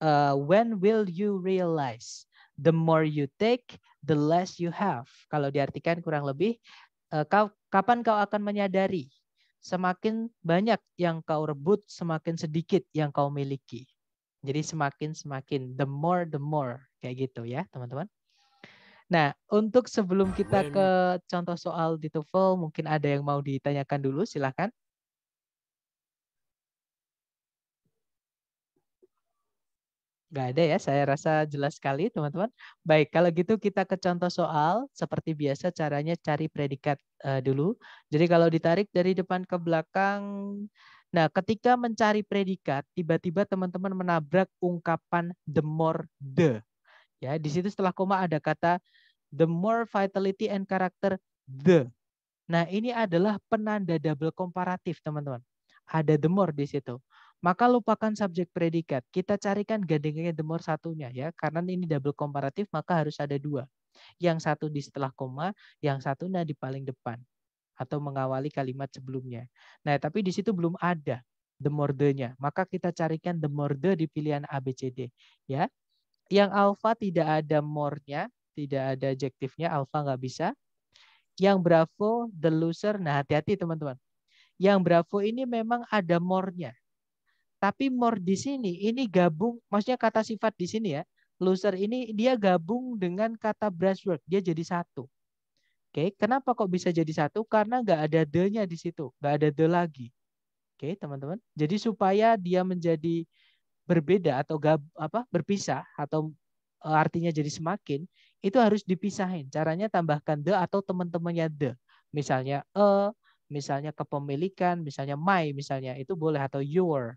uh, when will you realize the more you take, the less you have. Kalau diartikan kurang lebih, uh, kau, kapan kau akan menyadari semakin banyak yang kau rebut, semakin sedikit yang kau miliki. Jadi semakin semakin the more the more kayak gitu ya, teman-teman. Nah, untuk sebelum kita ke contoh soal di TOEFL, mungkin ada yang mau ditanyakan dulu, silakan. Nggak ada ya, saya rasa jelas sekali teman-teman. Baik, kalau gitu kita ke contoh soal. Seperti biasa caranya cari predikat uh, dulu. Jadi kalau ditarik dari depan ke belakang, nah ketika mencari predikat, tiba-tiba teman-teman menabrak ungkapan the more the. Ya, di situ setelah koma ada kata the more vitality and character the. Nah, ini adalah penanda double komparatif, teman-teman. Ada the more di situ maka lupakan subjek predikat. Kita carikan gandengannya demor satunya ya, karena ini double komparatif maka harus ada dua. Yang satu di setelah koma, yang satu nah di paling depan atau mengawali kalimat sebelumnya. Nah, tapi di situ belum ada the more-nya. Maka kita carikan the the di pilihan a b c d ya. Yang alfa tidak ada more-nya, tidak ada adjektifnya, alfa nggak bisa. Yang bravo, the loser, nah hati-hati teman-teman. Yang bravo ini memang ada more-nya. Tapi more di sini, ini gabung, maksudnya kata sifat di sini ya, loser ini dia gabung dengan kata brushwork, dia jadi satu. Oke, okay. kenapa kok bisa jadi satu? Karena nggak ada the-nya di situ, nggak ada the lagi. Oke, okay, teman-teman. Jadi supaya dia menjadi berbeda atau gab, apa berpisah atau eh, artinya jadi semakin, itu harus dipisahin. Caranya tambahkan the atau teman-temannya the. Misalnya a, eh, misalnya kepemilikan, misalnya my, misalnya itu boleh atau your.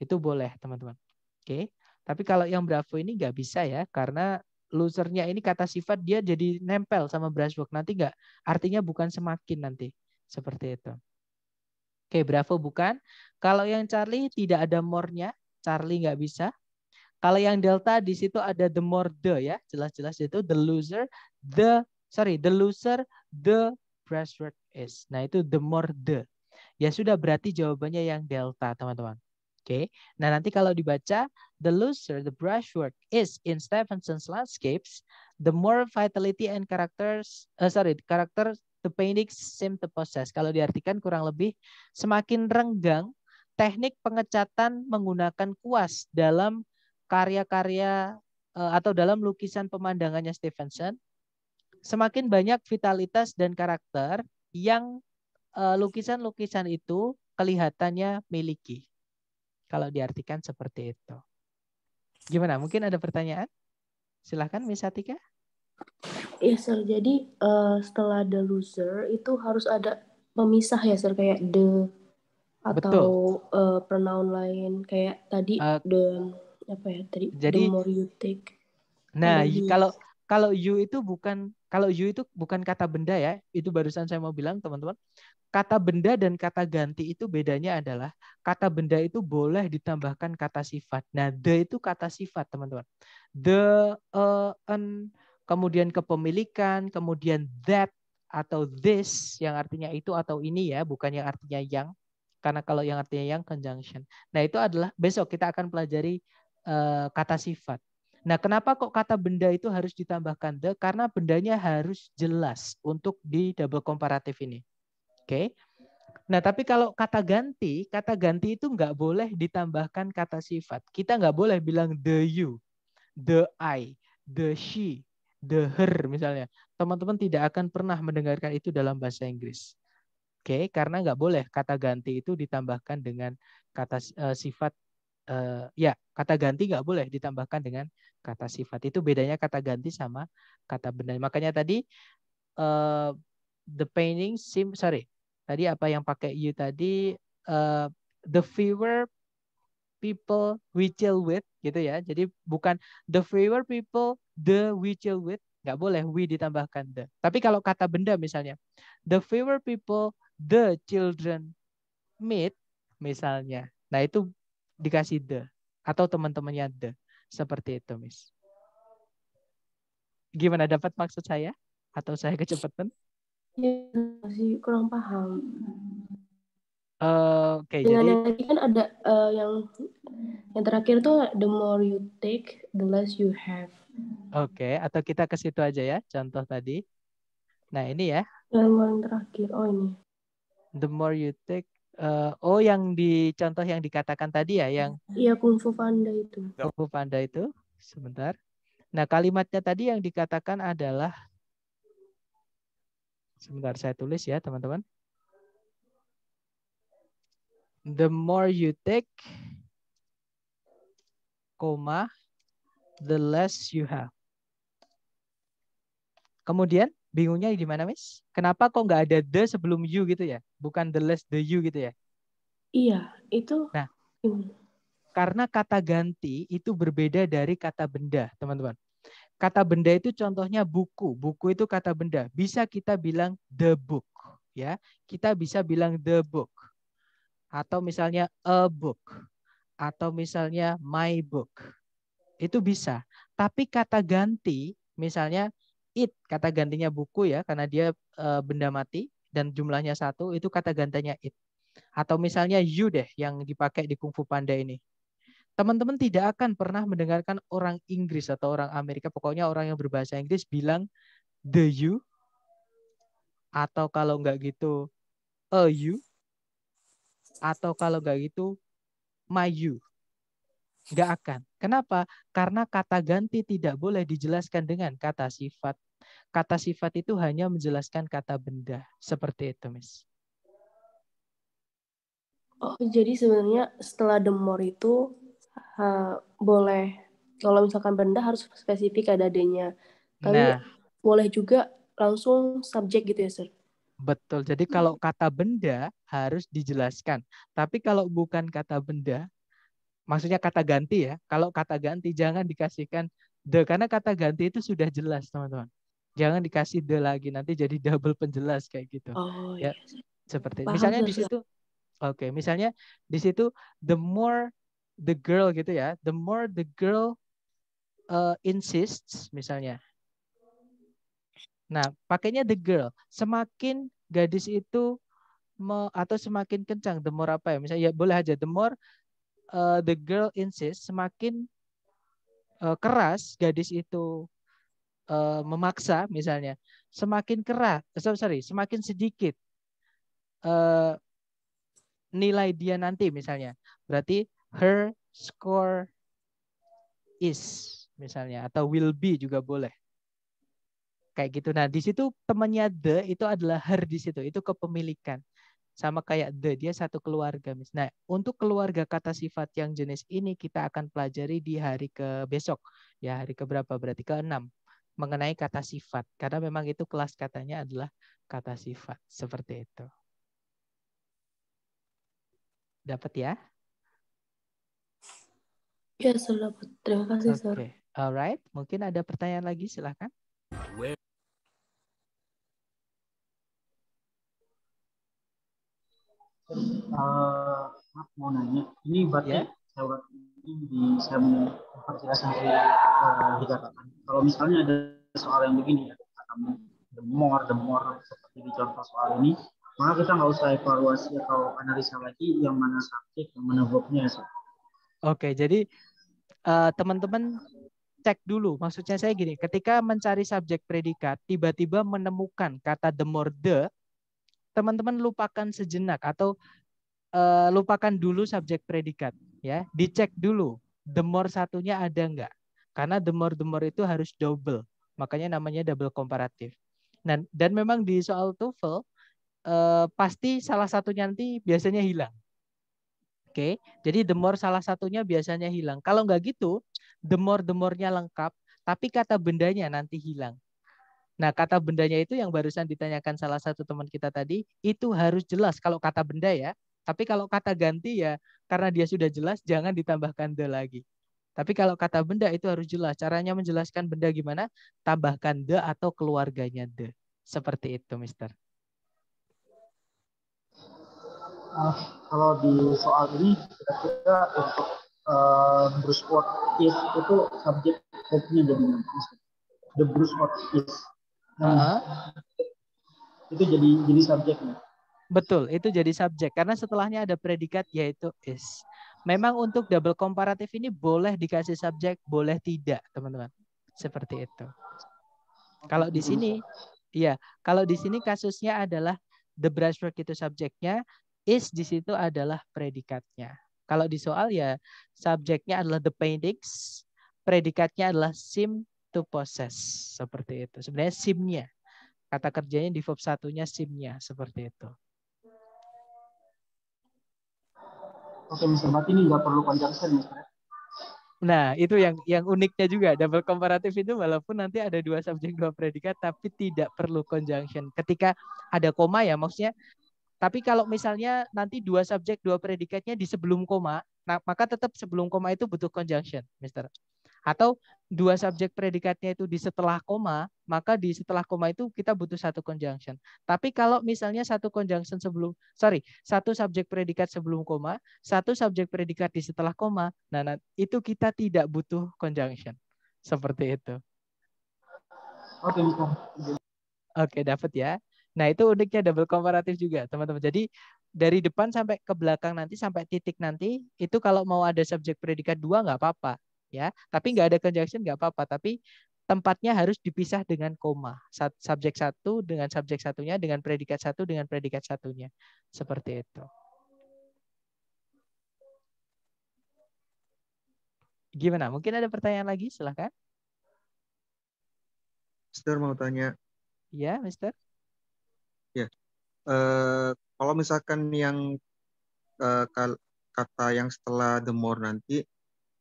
Itu boleh, teman-teman. Oke. Tapi kalau yang Bravo ini nggak bisa ya, karena losernya ini kata sifat dia jadi nempel sama brushwork. Nanti nggak, artinya bukan semakin nanti. Seperti itu. Oke, Bravo bukan. Kalau yang Charlie tidak ada more-nya, Charlie nggak bisa. Kalau yang Delta di situ ada the more the ya, jelas-jelas itu the loser, the sorry, the loser, the brushwork is. Nah itu the more the. Ya sudah berarti jawabannya yang Delta teman-teman. Oke. Okay. Nah, nanti kalau dibaca, the looser the brushwork is in Stevenson's landscapes, the more vitality and characters, uh, sorry, character the painting seem to possess. Kalau diartikan kurang lebih, semakin renggang, teknik pengecatan menggunakan kuas dalam karya-karya uh, atau dalam lukisan pemandangannya Stevenson, semakin banyak vitalitas dan karakter yang eh, lukisan-lukisan uh, lukisan -lukisan itu kelihatannya miliki kalau diartikan seperti itu. Gimana? Mungkin ada pertanyaan? Silahkan Miss Atika. Iya, sir. Jadi uh, setelah the loser itu harus ada memisah ya, sir, kayak the atau Betul. uh, pronoun lain kayak tadi uh, the apa ya tadi jadi, the more you take. Nah, kalau kalau you itu bukan kalau you itu bukan kata benda ya, itu barusan saya mau bilang teman-teman. Kata benda dan kata ganti itu bedanya adalah kata benda itu boleh ditambahkan kata sifat. Nah, the itu kata sifat, teman-teman. The uh, e, an, kemudian kepemilikan, kemudian that atau this yang artinya itu atau ini ya, bukan yang artinya yang. Karena kalau yang artinya yang conjunction. Nah, itu adalah besok kita akan pelajari uh, kata sifat. Nah, kenapa kok kata benda itu harus ditambahkan the? Karena bendanya harus jelas untuk di double komparatif ini. Oke. Okay? Nah, tapi kalau kata ganti, kata ganti itu nggak boleh ditambahkan kata sifat. Kita nggak boleh bilang the you, the I, the she, the her misalnya. Teman-teman tidak akan pernah mendengarkan itu dalam bahasa Inggris. Oke, okay? karena nggak boleh kata ganti itu ditambahkan dengan kata uh, sifat uh, ya kata ganti nggak boleh ditambahkan dengan kata sifat. Itu bedanya kata ganti sama kata benda. Makanya tadi uh, the painting sim sorry tadi apa yang pakai you tadi uh, the fewer people we chill with gitu ya. Jadi bukan the fewer people the we chill with nggak boleh we ditambahkan the. Tapi kalau kata benda misalnya the fewer people the children meet misalnya. Nah itu dikasih the atau teman-temannya the seperti itu Miss. Gimana dapat maksud saya atau saya kecepatan? Iya, masih kurang paham. Uh, Oke, okay, Dengan jadi yang tadi kan ada uh, yang yang terakhir tuh the more you take, the less you have. Oke, okay, atau kita ke situ aja ya, contoh tadi. Nah, ini ya. Yang terakhir, oh ini. The more you take, uh, oh yang di contoh yang dikatakan tadi ya yang Iya Kung Panda itu. kungfu Panda itu sebentar. Nah, kalimatnya tadi yang dikatakan adalah Sebentar saya tulis ya, teman-teman. The more you take, koma, the less you have. Kemudian bingungnya di mana, Miss? Kenapa kok nggak ada the sebelum you gitu ya? Bukan the less the you gitu ya? Iya, itu. Nah, hmm. karena kata ganti itu berbeda dari kata benda, teman-teman. Kata benda itu contohnya buku. Buku itu kata benda. Bisa kita bilang the book, ya. Kita bisa bilang the book. Atau misalnya a book. Atau misalnya my book. Itu bisa. Tapi kata ganti, misalnya it kata gantinya buku ya karena dia uh, benda mati dan jumlahnya satu itu kata gantinya it atau misalnya you deh yang dipakai di kungfu Panda ini teman-teman tidak akan pernah mendengarkan orang Inggris atau orang Amerika, pokoknya orang yang berbahasa Inggris bilang the you atau kalau nggak gitu a you atau kalau nggak gitu my you. Nggak akan. Kenapa? Karena kata ganti tidak boleh dijelaskan dengan kata sifat. Kata sifat itu hanya menjelaskan kata benda. Seperti itu, Miss. Oh, jadi sebenarnya setelah the more itu uh, boleh kalau misalkan benda harus spesifik ada adanya. Tapi nah, boleh juga langsung subjek gitu ya, Sir. Betul. Jadi hmm. kalau kata benda harus dijelaskan. Tapi kalau bukan kata benda, maksudnya kata ganti ya. Kalau kata ganti jangan dikasihkan the karena kata ganti itu sudah jelas, teman-teman jangan dikasih the lagi nanti jadi double penjelas kayak gitu. Oh, ya. Iya. Seperti Paham, misalnya di situ Oke, okay, misalnya di situ the more the girl gitu ya, the more the girl uh, insists misalnya. Nah, pakainya the girl. Semakin gadis itu me, atau semakin kencang, the more apa ya? Misalnya ya boleh aja the more uh, the girl insists, semakin uh, keras gadis itu Eh, memaksa misalnya semakin keras eh, sorry semakin sedikit eh, nilai dia nanti misalnya berarti her score is misalnya atau will be juga boleh kayak gitu nah di situ temannya the itu adalah her di situ itu kepemilikan sama kayak the dia satu keluarga misalnya nah untuk keluarga kata sifat yang jenis ini kita akan pelajari di hari ke besok ya hari ke berapa berarti ke enam mengenai kata sifat karena memang itu kelas katanya adalah kata sifat seperti itu. Dapat ya? Ya, sudah dapat. Terima kasih, okay. Sir. Alright, mungkin ada pertanyaan lagi silahkan. Where... Uh, mau nanya, ini berarti yeah. saya ini bisa memperjelas uh, eh, dikatakan kalau misalnya ada soal yang begini ya, the more, the more seperti di contoh soal ini, maka kita nggak usah evaluasi atau analisa lagi yang mana sakit, yang mana hoaxnya. So. Oke, jadi teman eh, teman-teman cek dulu. Maksudnya saya gini, ketika mencari subjek predikat, tiba-tiba menemukan kata the more the, teman-teman lupakan sejenak atau uh, lupakan dulu subjek predikat. ya Dicek dulu, the more satunya ada nggak? Karena demor-demor itu harus double. Makanya namanya double komparatif. Dan, nah, dan memang di soal TOEFL eh, pasti salah satunya nanti biasanya hilang. Oke, jadi demor salah satunya biasanya hilang. Kalau nggak gitu, demor-demornya lengkap, tapi kata bendanya nanti hilang. Nah, kata bendanya itu yang barusan ditanyakan salah satu teman kita tadi, itu harus jelas kalau kata benda ya. Tapi kalau kata ganti ya, karena dia sudah jelas, jangan ditambahkan the lagi. Tapi kalau kata benda itu harus jelas. Caranya menjelaskan benda gimana? Tambahkan the atau keluarganya the. Seperti itu, Mister. Uh, kalau di soal ini, kira-kira untuk uh, Bruce Ward Is itu subjek verbnya jadi The Bruce Ward Is. Nah, uh -huh. Itu jadi jadi subjeknya. Betul, itu jadi subjek. Karena setelahnya ada predikat yaitu is. Memang untuk double komparatif ini boleh dikasih subjek, boleh tidak, teman-teman. Seperti itu. Kalau di sini, iya, kalau di sini kasusnya adalah the brushwork itu subjeknya, is di situ adalah predikatnya. Kalau di soal ya subjeknya adalah the paintings, predikatnya adalah sim to possess seperti itu. Sebenarnya simnya kata kerjanya di verb satunya simnya seperti itu. Oke, Mr. Berarti ini nggak perlu conjunction, Mr. Nah, itu yang yang uniknya juga double komparatif itu walaupun nanti ada dua subjek dua predikat tapi tidak perlu conjunction. Ketika ada koma ya maksudnya tapi kalau misalnya nanti dua subjek dua predikatnya di sebelum koma, nah, maka tetap sebelum koma itu butuh conjunction, Mister. Atau dua subjek predikatnya itu di setelah koma, maka di setelah koma itu kita butuh satu conjunction. Tapi kalau misalnya satu conjunction sebelum, sorry, satu subjek predikat sebelum koma, satu subjek predikat di setelah koma, nah, nah itu kita tidak butuh conjunction. Seperti itu. Oke, Oke, dapat ya. Nah, itu uniknya double komparatif juga, teman-teman. Jadi, dari depan sampai ke belakang nanti, sampai titik nanti, itu kalau mau ada subjek predikat dua, nggak apa-apa ya tapi nggak ada conjunction nggak apa-apa tapi tempatnya harus dipisah dengan koma subjek satu dengan subjek satunya dengan predikat satu dengan predikat satunya seperti itu gimana mungkin ada pertanyaan lagi silahkan Mister mau tanya ya Mister ya uh, kalau misalkan yang uh, kata yang setelah the more nanti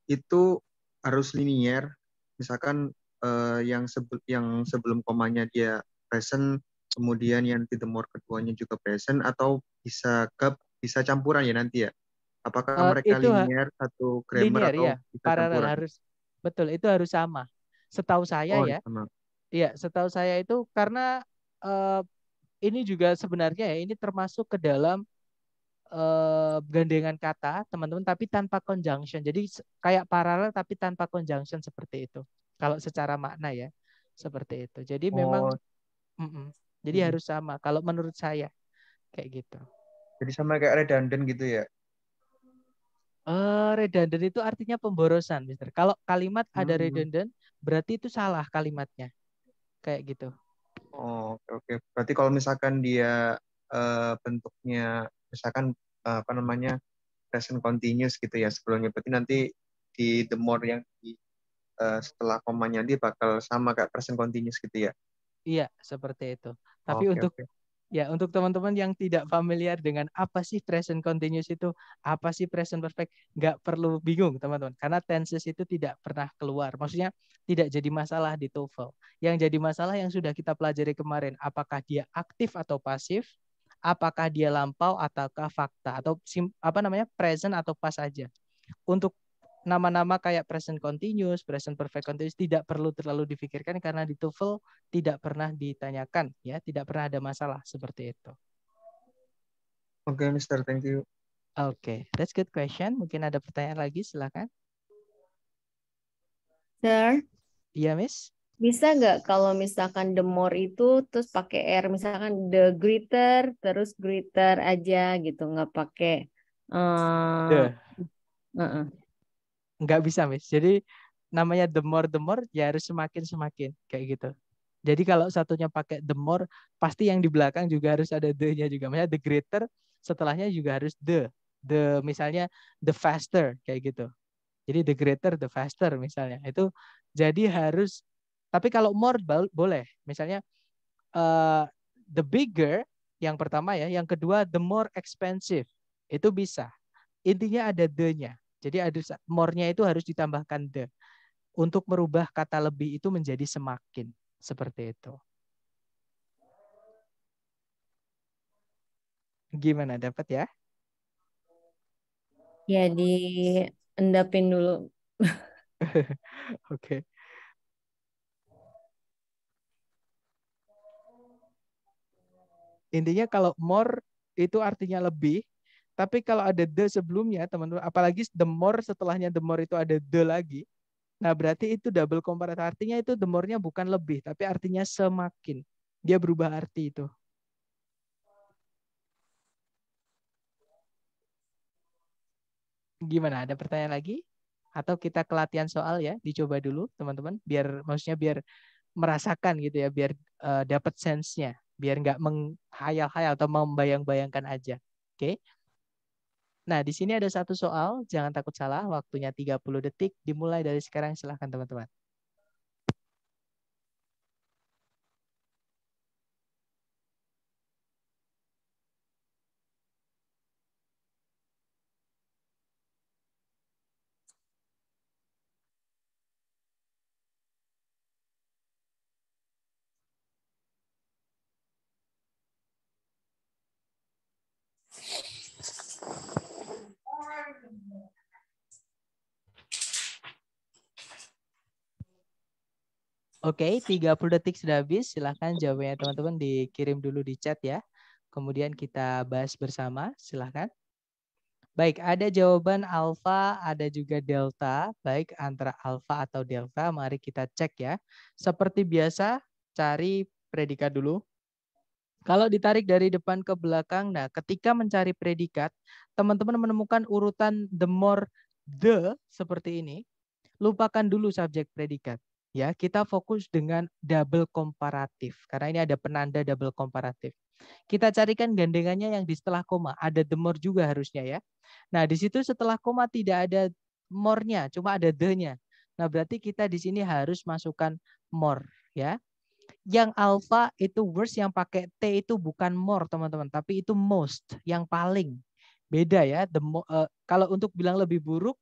itu harus linier misalkan uh, yang sebel yang sebelum komanya dia present kemudian yang di demor keduanya juga present atau bisa gap bisa campuran ya nanti ya apakah uh, mereka linier atau satu grammar linear, atau ya. bisa campuran harus betul itu harus sama setahu saya oh, ya iya, sama. Iya, setahu saya itu karena uh, ini juga sebenarnya ya ini termasuk ke dalam uh, gandengan kata teman-teman tapi tanpa conjunction jadi kayak paralel tapi tanpa conjunction seperti itu kalau secara makna ya seperti itu jadi oh. memang mm -mm, jadi hmm. harus sama kalau menurut saya kayak gitu jadi sama kayak redundant gitu ya uh, redundant itu artinya pemborosan mister kalau kalimat hmm. ada redundant berarti itu salah kalimatnya kayak gitu oh oke berarti kalau misalkan dia uh, bentuknya misalkan apa namanya present continuous gitu ya sebelumnya berarti nanti di the more yang di uh, setelah komanya dia bakal sama kayak present continuous gitu ya iya seperti itu tapi okay, untuk okay. ya untuk teman-teman yang tidak familiar dengan apa sih present continuous itu apa sih present perfect nggak perlu bingung teman-teman karena tenses itu tidak pernah keluar maksudnya tidak jadi masalah di TOEFL yang jadi masalah yang sudah kita pelajari kemarin apakah dia aktif atau pasif apakah dia lampau ataukah fakta atau sim, apa namanya present atau pas aja. Untuk nama-nama kayak present continuous, present perfect continuous tidak perlu terlalu difikirkan karena di TOEFL tidak pernah ditanyakan ya, tidak pernah ada masalah seperti itu. Oke, okay, Mister, thank you. Oke, okay, that's good question. Mungkin ada pertanyaan lagi, silakan. Sir. Iya, Miss bisa nggak kalau misalkan the more itu terus pakai r misalkan the greater terus greater aja gitu nggak pakai uh, eh, yeah. Iya. uh -uh. nggak bisa miss jadi namanya the more the more ya harus semakin semakin kayak gitu jadi kalau satunya pakai the more pasti yang di belakang juga harus ada the nya juga misalnya the greater setelahnya juga harus the the misalnya the faster kayak gitu jadi the greater the faster misalnya itu jadi harus tapi kalau more boleh. Misalnya uh, the bigger yang pertama ya, yang kedua the more expensive. Itu bisa. Intinya ada the-nya. Jadi ada more-nya itu harus ditambahkan the untuk merubah kata lebih itu menjadi semakin seperti itu. Gimana dapat ya? Ya di endapin dulu. Oke. okay. Intinya kalau more itu artinya lebih, tapi kalau ada the sebelumnya, teman-teman, apalagi the more setelahnya the more itu ada the lagi. Nah, berarti itu double comparative Artinya itu the more-nya bukan lebih, tapi artinya semakin. Dia berubah arti itu. Gimana? Ada pertanyaan lagi? Atau kita ke latihan soal ya, dicoba dulu teman-teman, biar maksudnya biar merasakan gitu ya, biar uh, eh, dapat sense-nya biar nggak menghayal-hayal atau membayang-bayangkan aja. Oke. Nah, di sini ada satu soal, jangan takut salah, waktunya 30 detik, dimulai dari sekarang silahkan teman-teman. Oke, okay, 30 detik sudah habis. Silahkan jawabannya teman-teman dikirim dulu di chat ya. Kemudian kita bahas bersama. Silahkan. Baik, ada jawaban alfa, ada juga delta. Baik, antara alfa atau delta, mari kita cek ya. Seperti biasa, cari predikat dulu. Kalau ditarik dari depan ke belakang, nah ketika mencari predikat, teman-teman menemukan urutan the more the seperti ini. Lupakan dulu subjek predikat ya kita fokus dengan double komparatif karena ini ada penanda double komparatif. Kita carikan gandengannya yang di setelah koma, ada the more juga harusnya ya. Nah, di situ setelah koma tidak ada more-nya, cuma ada the-nya. Nah, berarti kita di sini harus masukkan more ya. Yang alpha itu worst, yang pakai T itu bukan more, teman-teman, tapi itu most, yang paling. Beda ya. The uh, kalau untuk bilang lebih buruk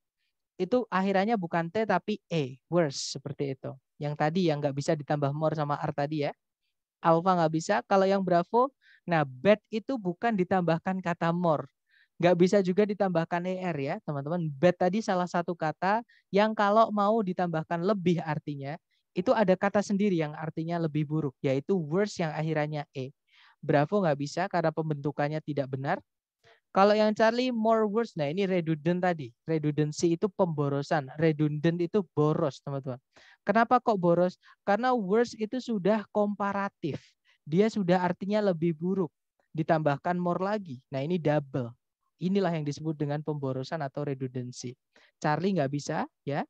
itu akhirannya bukan T tapi E, worse seperti itu. Yang tadi yang nggak bisa ditambah more sama R tadi ya. alpha nggak bisa. Kalau yang bravo, nah bad itu bukan ditambahkan kata more. Nggak bisa juga ditambahkan ER ya teman-teman. Bad tadi salah satu kata yang kalau mau ditambahkan lebih artinya, itu ada kata sendiri yang artinya lebih buruk, yaitu worse yang akhirannya E. Bravo nggak bisa karena pembentukannya tidak benar. Kalau yang Charlie more worse nah ini redundant tadi. Redundancy itu pemborosan. Redundant itu boros, teman-teman. Kenapa kok boros? Karena worse itu sudah komparatif. Dia sudah artinya lebih buruk. Ditambahkan more lagi. Nah ini double. Inilah yang disebut dengan pemborosan atau redundancy. Charlie nggak bisa, ya.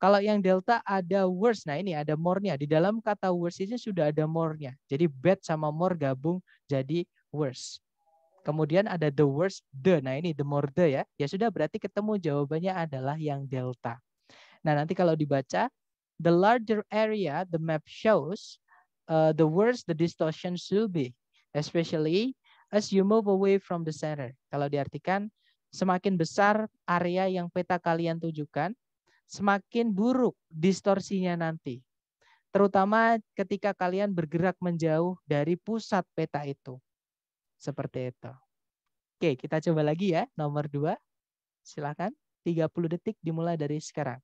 Kalau yang delta ada worse. Nah ini ada more-nya. Di dalam kata worse ini sudah ada more-nya. Jadi bad sama more gabung jadi worse. Kemudian ada the worst the. Nah ini the more the ya. Ya sudah berarti ketemu jawabannya adalah yang delta. Nah nanti kalau dibaca the larger area the map shows, uh, the worse the distortion will be, especially as you move away from the center. Kalau diartikan semakin besar area yang peta kalian tujukan, semakin buruk distorsinya nanti terutama ketika kalian bergerak menjauh dari pusat peta itu. Seperti itu. Oke, kita coba lagi ya. Nomor dua, silakan. 30 detik dimulai dari sekarang.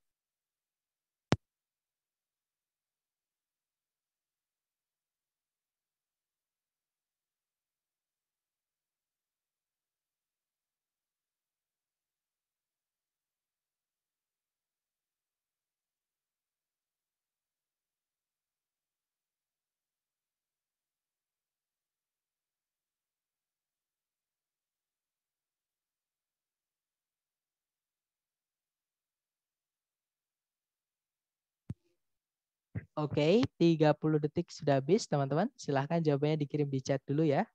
Oke, okay, 30 detik sudah habis teman-teman. Silahkan jawabannya dikirim di chat dulu ya.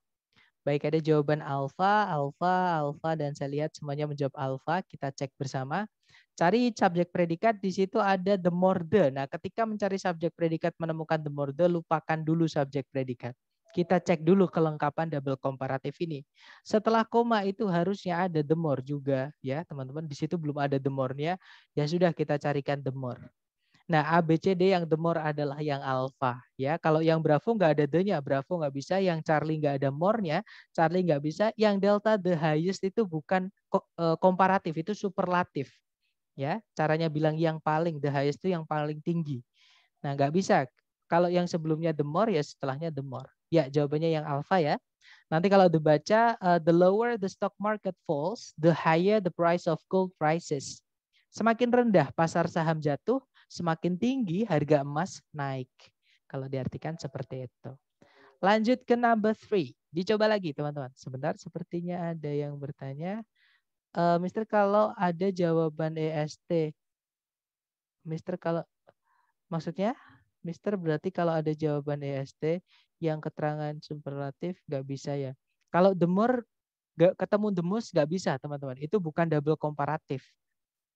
Baik, ada jawaban alfa, alfa, alfa, dan saya lihat semuanya menjawab alfa. Kita cek bersama. Cari subjek predikat, di situ ada the more the. Nah, ketika mencari subjek predikat menemukan the more the, lupakan dulu subjek predikat. Kita cek dulu kelengkapan double komparatif ini. Setelah koma itu harusnya ada the more juga ya teman-teman. Di situ belum ada the more-nya. Ya sudah kita carikan the more. Nah, A, B, C, D yang demor adalah yang alpha ya. Kalau yang Bravo nggak ada D-nya, Bravo nggak bisa. Yang Charlie nggak ada more-nya, Charlie nggak bisa. Yang Delta, the highest itu bukan eh, komparatif, itu superlatif. ya. Caranya bilang yang paling, the highest itu yang paling tinggi. Nah, nggak bisa. Kalau yang sebelumnya the more, ya setelahnya the more. Ya, jawabannya yang alpha ya. Nanti kalau dibaca, uh, the lower the stock market falls, the higher the price of gold prices. Semakin rendah pasar saham jatuh, Semakin tinggi harga emas naik. Kalau diartikan seperti itu. Lanjut ke number three. Dicoba lagi teman-teman. Sebentar, sepertinya ada yang bertanya. Uh, Mister, kalau ada jawaban EST. Mister, kalau maksudnya? Mister, berarti kalau ada jawaban EST yang keterangan superlatif nggak bisa ya? Kalau demur, gak, ketemu demus nggak bisa teman-teman. Itu bukan double komparatif.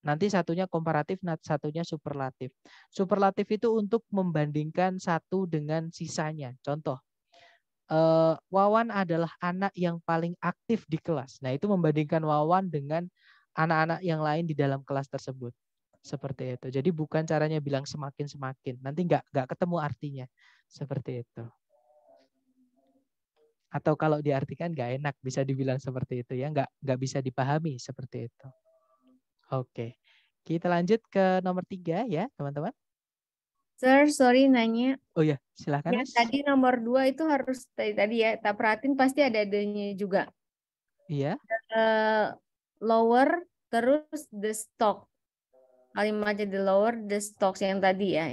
Nanti satunya komparatif, satunya superlatif. Superlatif itu untuk membandingkan satu dengan sisanya. Contoh, eh, Wawan adalah anak yang paling aktif di kelas. Nah, itu membandingkan Wawan dengan anak-anak yang lain di dalam kelas tersebut. Seperti itu. Jadi bukan caranya bilang semakin-semakin. Nanti nggak nggak ketemu artinya. Seperti itu. Atau kalau diartikan nggak enak bisa dibilang seperti itu ya. Nggak nggak bisa dipahami seperti itu. Oke. Kita lanjut ke nomor tiga ya, teman-teman. Sir, sorry nanya. Oh ya, silakan. Ya, tadi nomor dua itu harus tadi, tadi ya, tak perhatiin pasti ada adanya juga. Iya. Uh, lower terus the stock. Kalimatnya the lower the stocks yang tadi ya.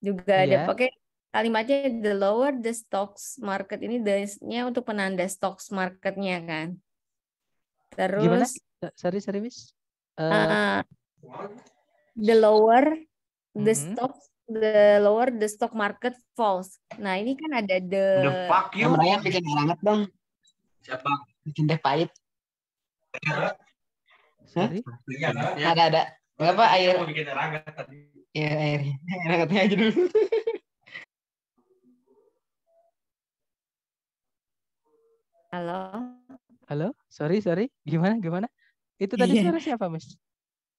Juga iya. ada pakai kalimatnya the lower the stocks market ini dasnya untuk penanda stocks marketnya kan. Terus Gimana? Sorry, sorry, Miss. Uh, the lower the mm -hmm. stock the lower the stock market falls. Nah ini kan ada the. The fuck you. Yang bikin hangat dong. Siapa? Bikin teh pahit. Hah? Iya, iya. ada ada. Berapa air. Mau bikin tadi. Ya air. Hangatnya aja dulu. Halo. Halo, sorry sorry. Gimana gimana? Itu iya. tadi suara siapa, mas?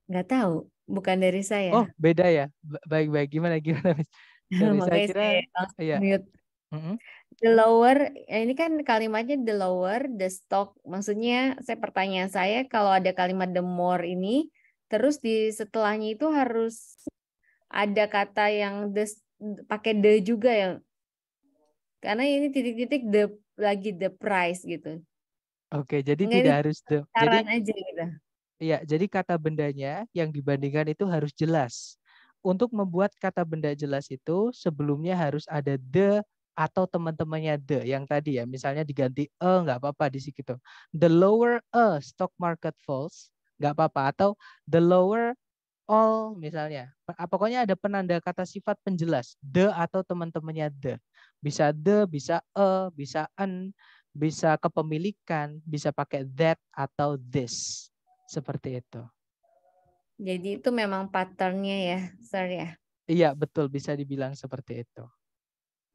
Nggak tahu, bukan dari saya. Oh, beda ya. Baik-baik. Gimana gimana, mas? Dari saya kira saya iya. mute. Mm The lower, ya ini kan kalimatnya the lower the stock. Maksudnya saya pertanyaan saya kalau ada kalimat the more ini, terus di setelahnya itu harus ada kata yang the pakai the juga ya. Karena ini titik-titik the lagi the price gitu. Oke, jadi tidak harus the. Jadi aja gitu. Iya, jadi kata bendanya yang dibandingkan itu harus jelas. Untuk membuat kata benda jelas itu sebelumnya harus ada the atau teman-temannya the yang tadi ya misalnya diganti e nggak apa-apa di situ gitu. the lower a e stock market falls nggak apa-apa atau the lower all misalnya ah, pokoknya ada penanda kata sifat penjelas the atau teman-temannya the bisa the bisa e bisa an bisa kepemilikan, bisa pakai that atau this. Seperti itu. Jadi itu memang patternnya ya, sir ya? Iya, betul. Bisa dibilang seperti itu.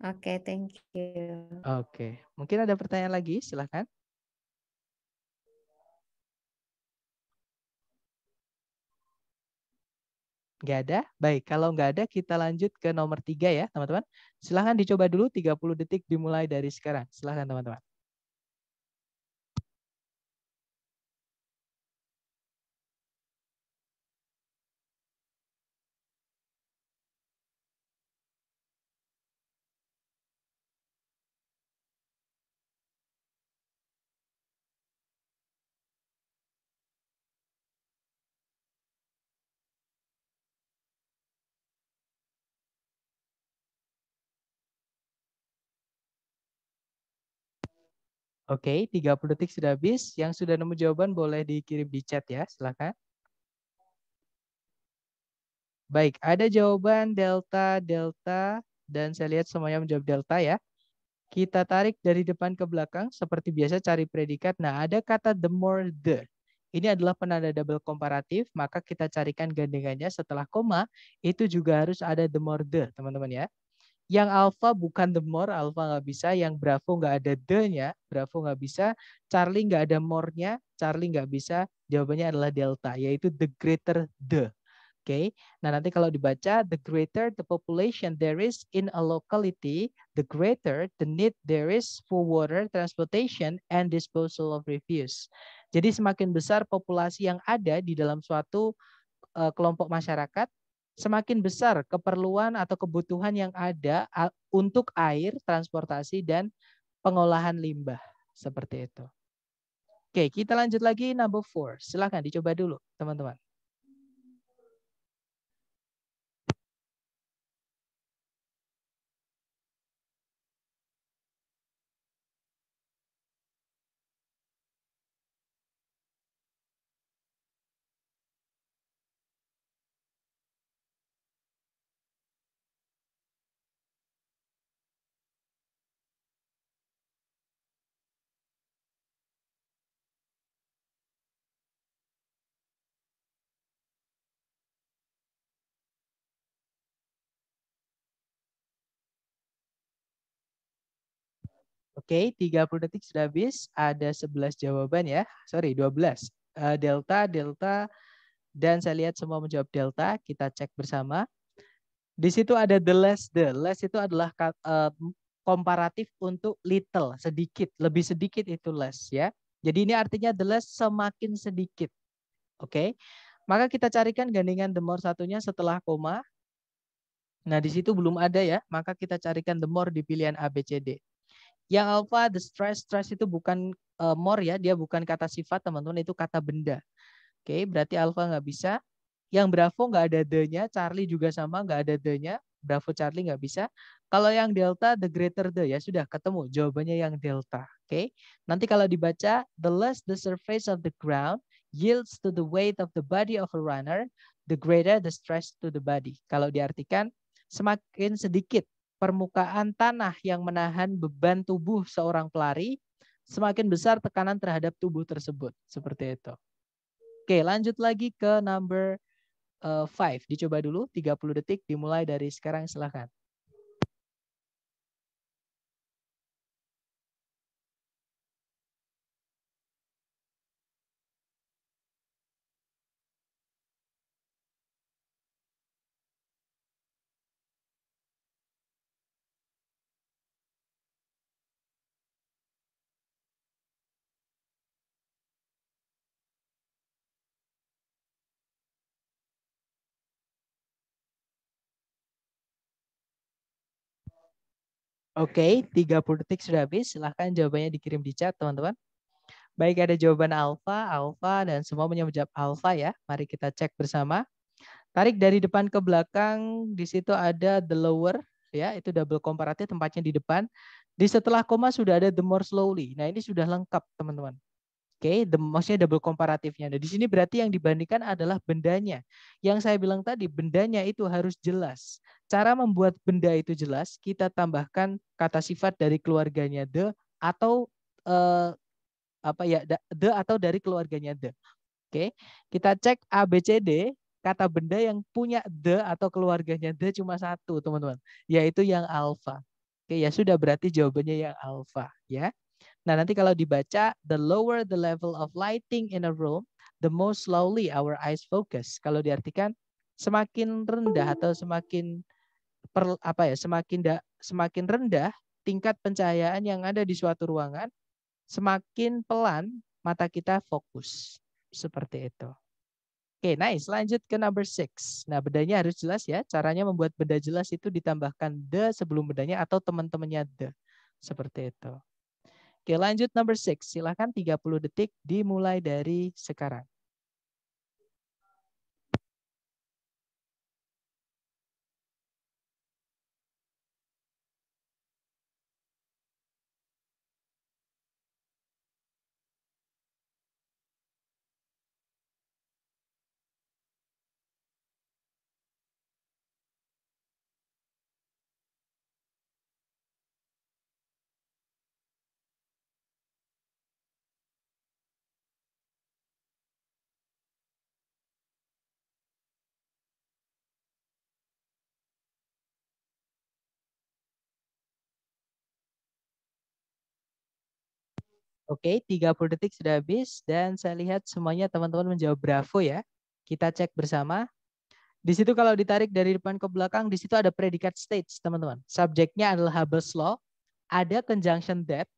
Oke, okay, thank you. Oke. Okay. Mungkin ada pertanyaan lagi, silahkan. Gak ada? Baik, kalau nggak ada kita lanjut ke nomor tiga ya, teman-teman. Silahkan dicoba dulu 30 detik dimulai dari sekarang. Silahkan, teman-teman. Oke, 30 detik sudah habis. Yang sudah nemu jawaban boleh dikirim di chat ya, silakan. Baik, ada jawaban delta, delta, dan saya lihat semuanya menjawab delta ya. Kita tarik dari depan ke belakang, seperti biasa cari predikat. Nah, ada kata the more the. Ini adalah penanda double komparatif, maka kita carikan gandengannya setelah koma, itu juga harus ada the more the, teman-teman ya. Yang alpha bukan the more, alpha nggak bisa. Yang bravo nggak ada the-nya, bravo nggak bisa. Charlie nggak ada more-nya, Charlie nggak bisa. Jawabannya adalah delta, yaitu the greater the. Oke, okay. nah nanti kalau dibaca the greater the population there is in a locality, the greater the need there is for water transportation and disposal of refuse. Jadi semakin besar populasi yang ada di dalam suatu uh, kelompok masyarakat, semakin besar keperluan atau kebutuhan yang ada untuk air, transportasi, dan pengolahan limbah. Seperti itu. Oke, kita lanjut lagi number four. Silahkan dicoba dulu, teman-teman. Oke, okay, 30 detik sudah habis. Ada 11 jawaban ya. Sorry, 12. Uh, eh, delta, delta, dan saya lihat semua menjawab delta. Kita cek bersama. Di situ ada the less. The less itu adalah uh, komparatif untuk little, sedikit. Lebih sedikit itu less ya. Jadi ini artinya the less semakin sedikit. Oke. Okay? Maka kita carikan gandingan the more satunya setelah koma. Nah, di situ belum ada ya. Maka kita carikan the more di pilihan ABCD. Yang alpha the stress, stress itu bukan uh, more ya, dia bukan kata sifat teman-teman, itu kata benda. Oke, okay, berarti alpha nggak bisa. Yang bravo nggak ada the-nya, Charlie juga sama nggak ada the-nya, bravo Charlie nggak bisa. Kalau yang delta the greater the ya sudah ketemu jawabannya yang delta. Oke, okay? nanti kalau dibaca the less the surface of the ground yields to the weight of the body of a runner, the greater the stress to the body. Kalau diartikan semakin sedikit permukaan tanah yang menahan beban tubuh seorang pelari, semakin besar tekanan terhadap tubuh tersebut. Seperti itu. Oke, lanjut lagi ke number 5. Eh, five. Dicoba dulu 30 detik dimulai dari sekarang silahkan. Oke, okay, 30 detik sudah habis. Silahkan jawabannya dikirim di chat, teman-teman. Baik, ada jawaban alfa, alfa, dan semua menjawab alfa ya. Mari kita cek bersama. Tarik dari depan ke belakang, di situ ada the lower, ya itu double comparative tempatnya di depan. Di setelah koma sudah ada the more slowly. Nah, ini sudah lengkap, teman-teman. Oke, okay, maksudnya double komparatifnya. Nah, di sini berarti yang dibandingkan adalah bendanya. Yang saya bilang tadi, bendanya itu harus jelas. Cara membuat benda itu jelas, kita tambahkan kata sifat dari keluarganya the atau uh, apa ya the atau dari keluarganya the. Oke, okay. kita cek ABCD kata benda yang punya the atau keluarganya the cuma satu, teman-teman, yaitu yang alfa. Oke, okay, ya sudah berarti jawabannya yang alfa, ya. Nah, nanti kalau dibaca, the lower the level of lighting in a room, the more slowly our eyes focus. Kalau diartikan, semakin rendah atau semakin per, apa ya, semakin da, semakin rendah tingkat pencahayaan yang ada di suatu ruangan, semakin pelan mata kita fokus. Seperti itu. Oke, okay, nice. Lanjut ke number six. Nah, bedanya harus jelas ya. Caranya membuat beda jelas itu ditambahkan the sebelum bedanya atau teman-temannya the. Seperti itu. Oke, lanjut number 6. Silahkan 30 detik dimulai dari sekarang. Oke, 30 detik sudah habis dan saya lihat semuanya teman-teman menjawab bravo ya. Kita cek bersama. Di situ kalau ditarik dari depan ke belakang, di situ ada predikat stage, teman-teman. Subjeknya adalah Hubble's Law, ada conjunction depth.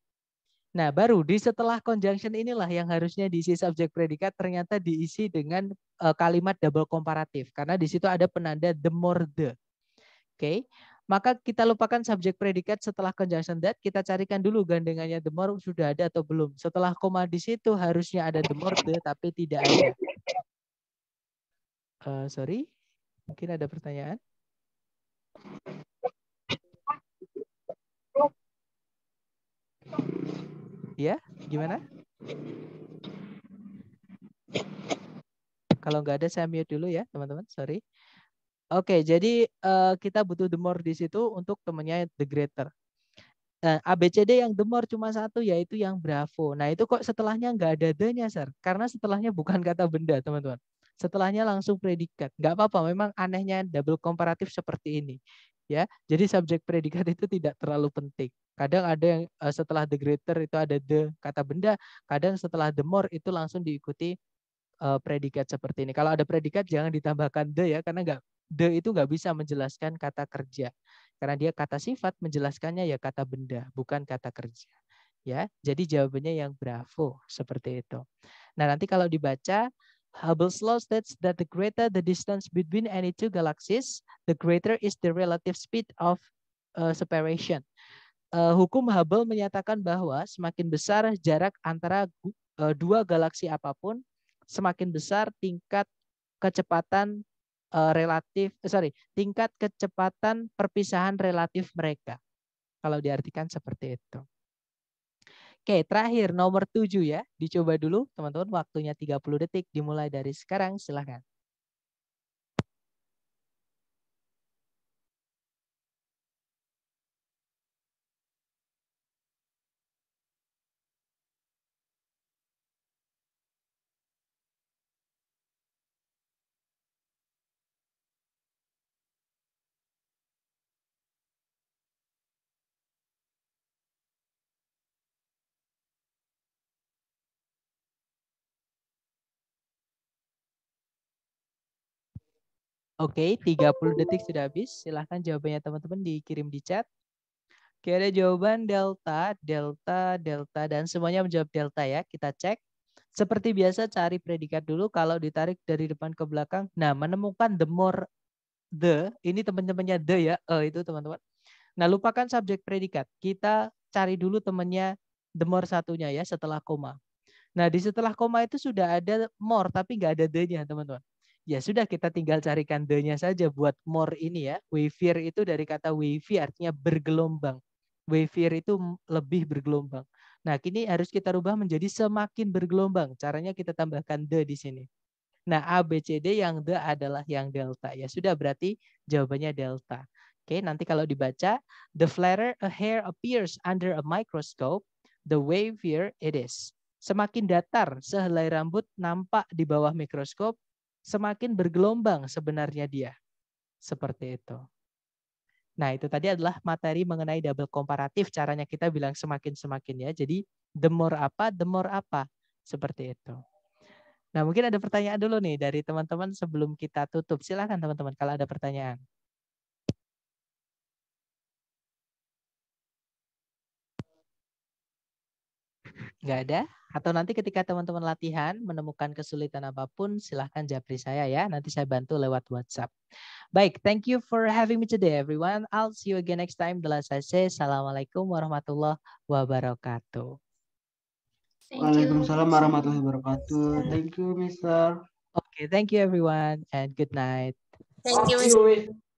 Nah, baru di setelah conjunction inilah yang harusnya diisi subjek predikat ternyata diisi dengan eh, kalimat double komparatif karena di situ ada penanda the more the. Oke. Okay maka kita lupakan subjek predikat setelah conjunction that, kita carikan dulu gandengannya the more sudah ada atau belum. Setelah koma di situ harusnya ada the more the, tapi tidak ada. Uh, sorry, mungkin ada pertanyaan? Ya, gimana? Kalau nggak ada saya mute dulu ya, teman-teman. Sorry. Oke, okay, jadi uh, kita butuh the more di situ untuk temennya the greater. Nah, eh, ABCD yang the more cuma satu yaitu yang bravo. Nah itu kok setelahnya nggak ada the-nya, Sir? Karena setelahnya bukan kata benda, teman-teman. Setelahnya langsung predikat. Nggak apa-apa, memang anehnya double komparatif seperti ini. ya. Jadi subjek predikat itu tidak terlalu penting. Kadang ada yang eh, setelah the greater itu ada the kata benda, kadang setelah the more itu langsung diikuti predikat seperti ini. Kalau ada predikat jangan ditambahkan the ya karena nggak the itu nggak bisa menjelaskan kata kerja karena dia kata sifat menjelaskannya ya kata benda bukan kata kerja ya jadi jawabannya yang bravo seperti itu nah nanti kalau dibaca Hubble's law states that the greater the distance between any two galaxies, the greater is the relative speed of uh, separation. Uh, hukum Hubble menyatakan bahwa semakin besar jarak antara uh, dua galaksi apapun, semakin besar tingkat kecepatan Eh, relatif eh, sorry tingkat kecepatan perpisahan relatif mereka kalau diartikan seperti itu. Oke, terakhir nomor tujuh ya. Dicoba dulu teman-teman waktunya 30 detik dimulai dari sekarang silahkan. Oke, okay, 30 detik sudah habis. Silahkan jawabannya teman-teman dikirim di chat. Oke, okay, ada jawaban delta, delta, delta, dan semuanya menjawab delta ya. Kita cek. Seperti biasa cari predikat dulu kalau ditarik dari depan ke belakang. Nah, menemukan the more the, ini teman-temannya the ya, e itu teman-teman. Nah, lupakan subjek predikat. Kita cari dulu temannya the more satunya ya setelah koma. Nah, di setelah koma itu sudah ada more tapi nggak ada the-nya, teman-teman ya sudah kita tinggal carikan the-nya saja buat more ini ya. Wavier itu dari kata wavy artinya bergelombang. Wavier itu lebih bergelombang. Nah, kini harus kita rubah menjadi semakin bergelombang. Caranya kita tambahkan the di sini. Nah, A, B, C, D yang the adalah yang delta. Ya sudah berarti jawabannya delta. Oke, nanti kalau dibaca, the flatter a hair appears under a microscope, the wavier it is. Semakin datar sehelai rambut nampak di bawah mikroskop, semakin bergelombang sebenarnya dia. Seperti itu. Nah, itu tadi adalah materi mengenai double komparatif. Caranya kita bilang semakin-semakin ya. Jadi, the more apa, the more apa. Seperti itu. Nah, mungkin ada pertanyaan dulu nih dari teman-teman sebelum kita tutup. silahkan teman-teman kalau ada pertanyaan. Nggak ada? Atau nanti ketika teman-teman latihan menemukan kesulitan apapun, silahkan japri saya ya. Nanti saya bantu lewat WhatsApp. Baik, thank you for having me today everyone. I'll see you again next time. Dela Sase. Assalamualaikum warahmatullah wabarakatuh. Waalaikumsalam warahmatullahi wabarakatuh. Thank you, Mister. Okay, thank you everyone and good night. Thank you, Mister.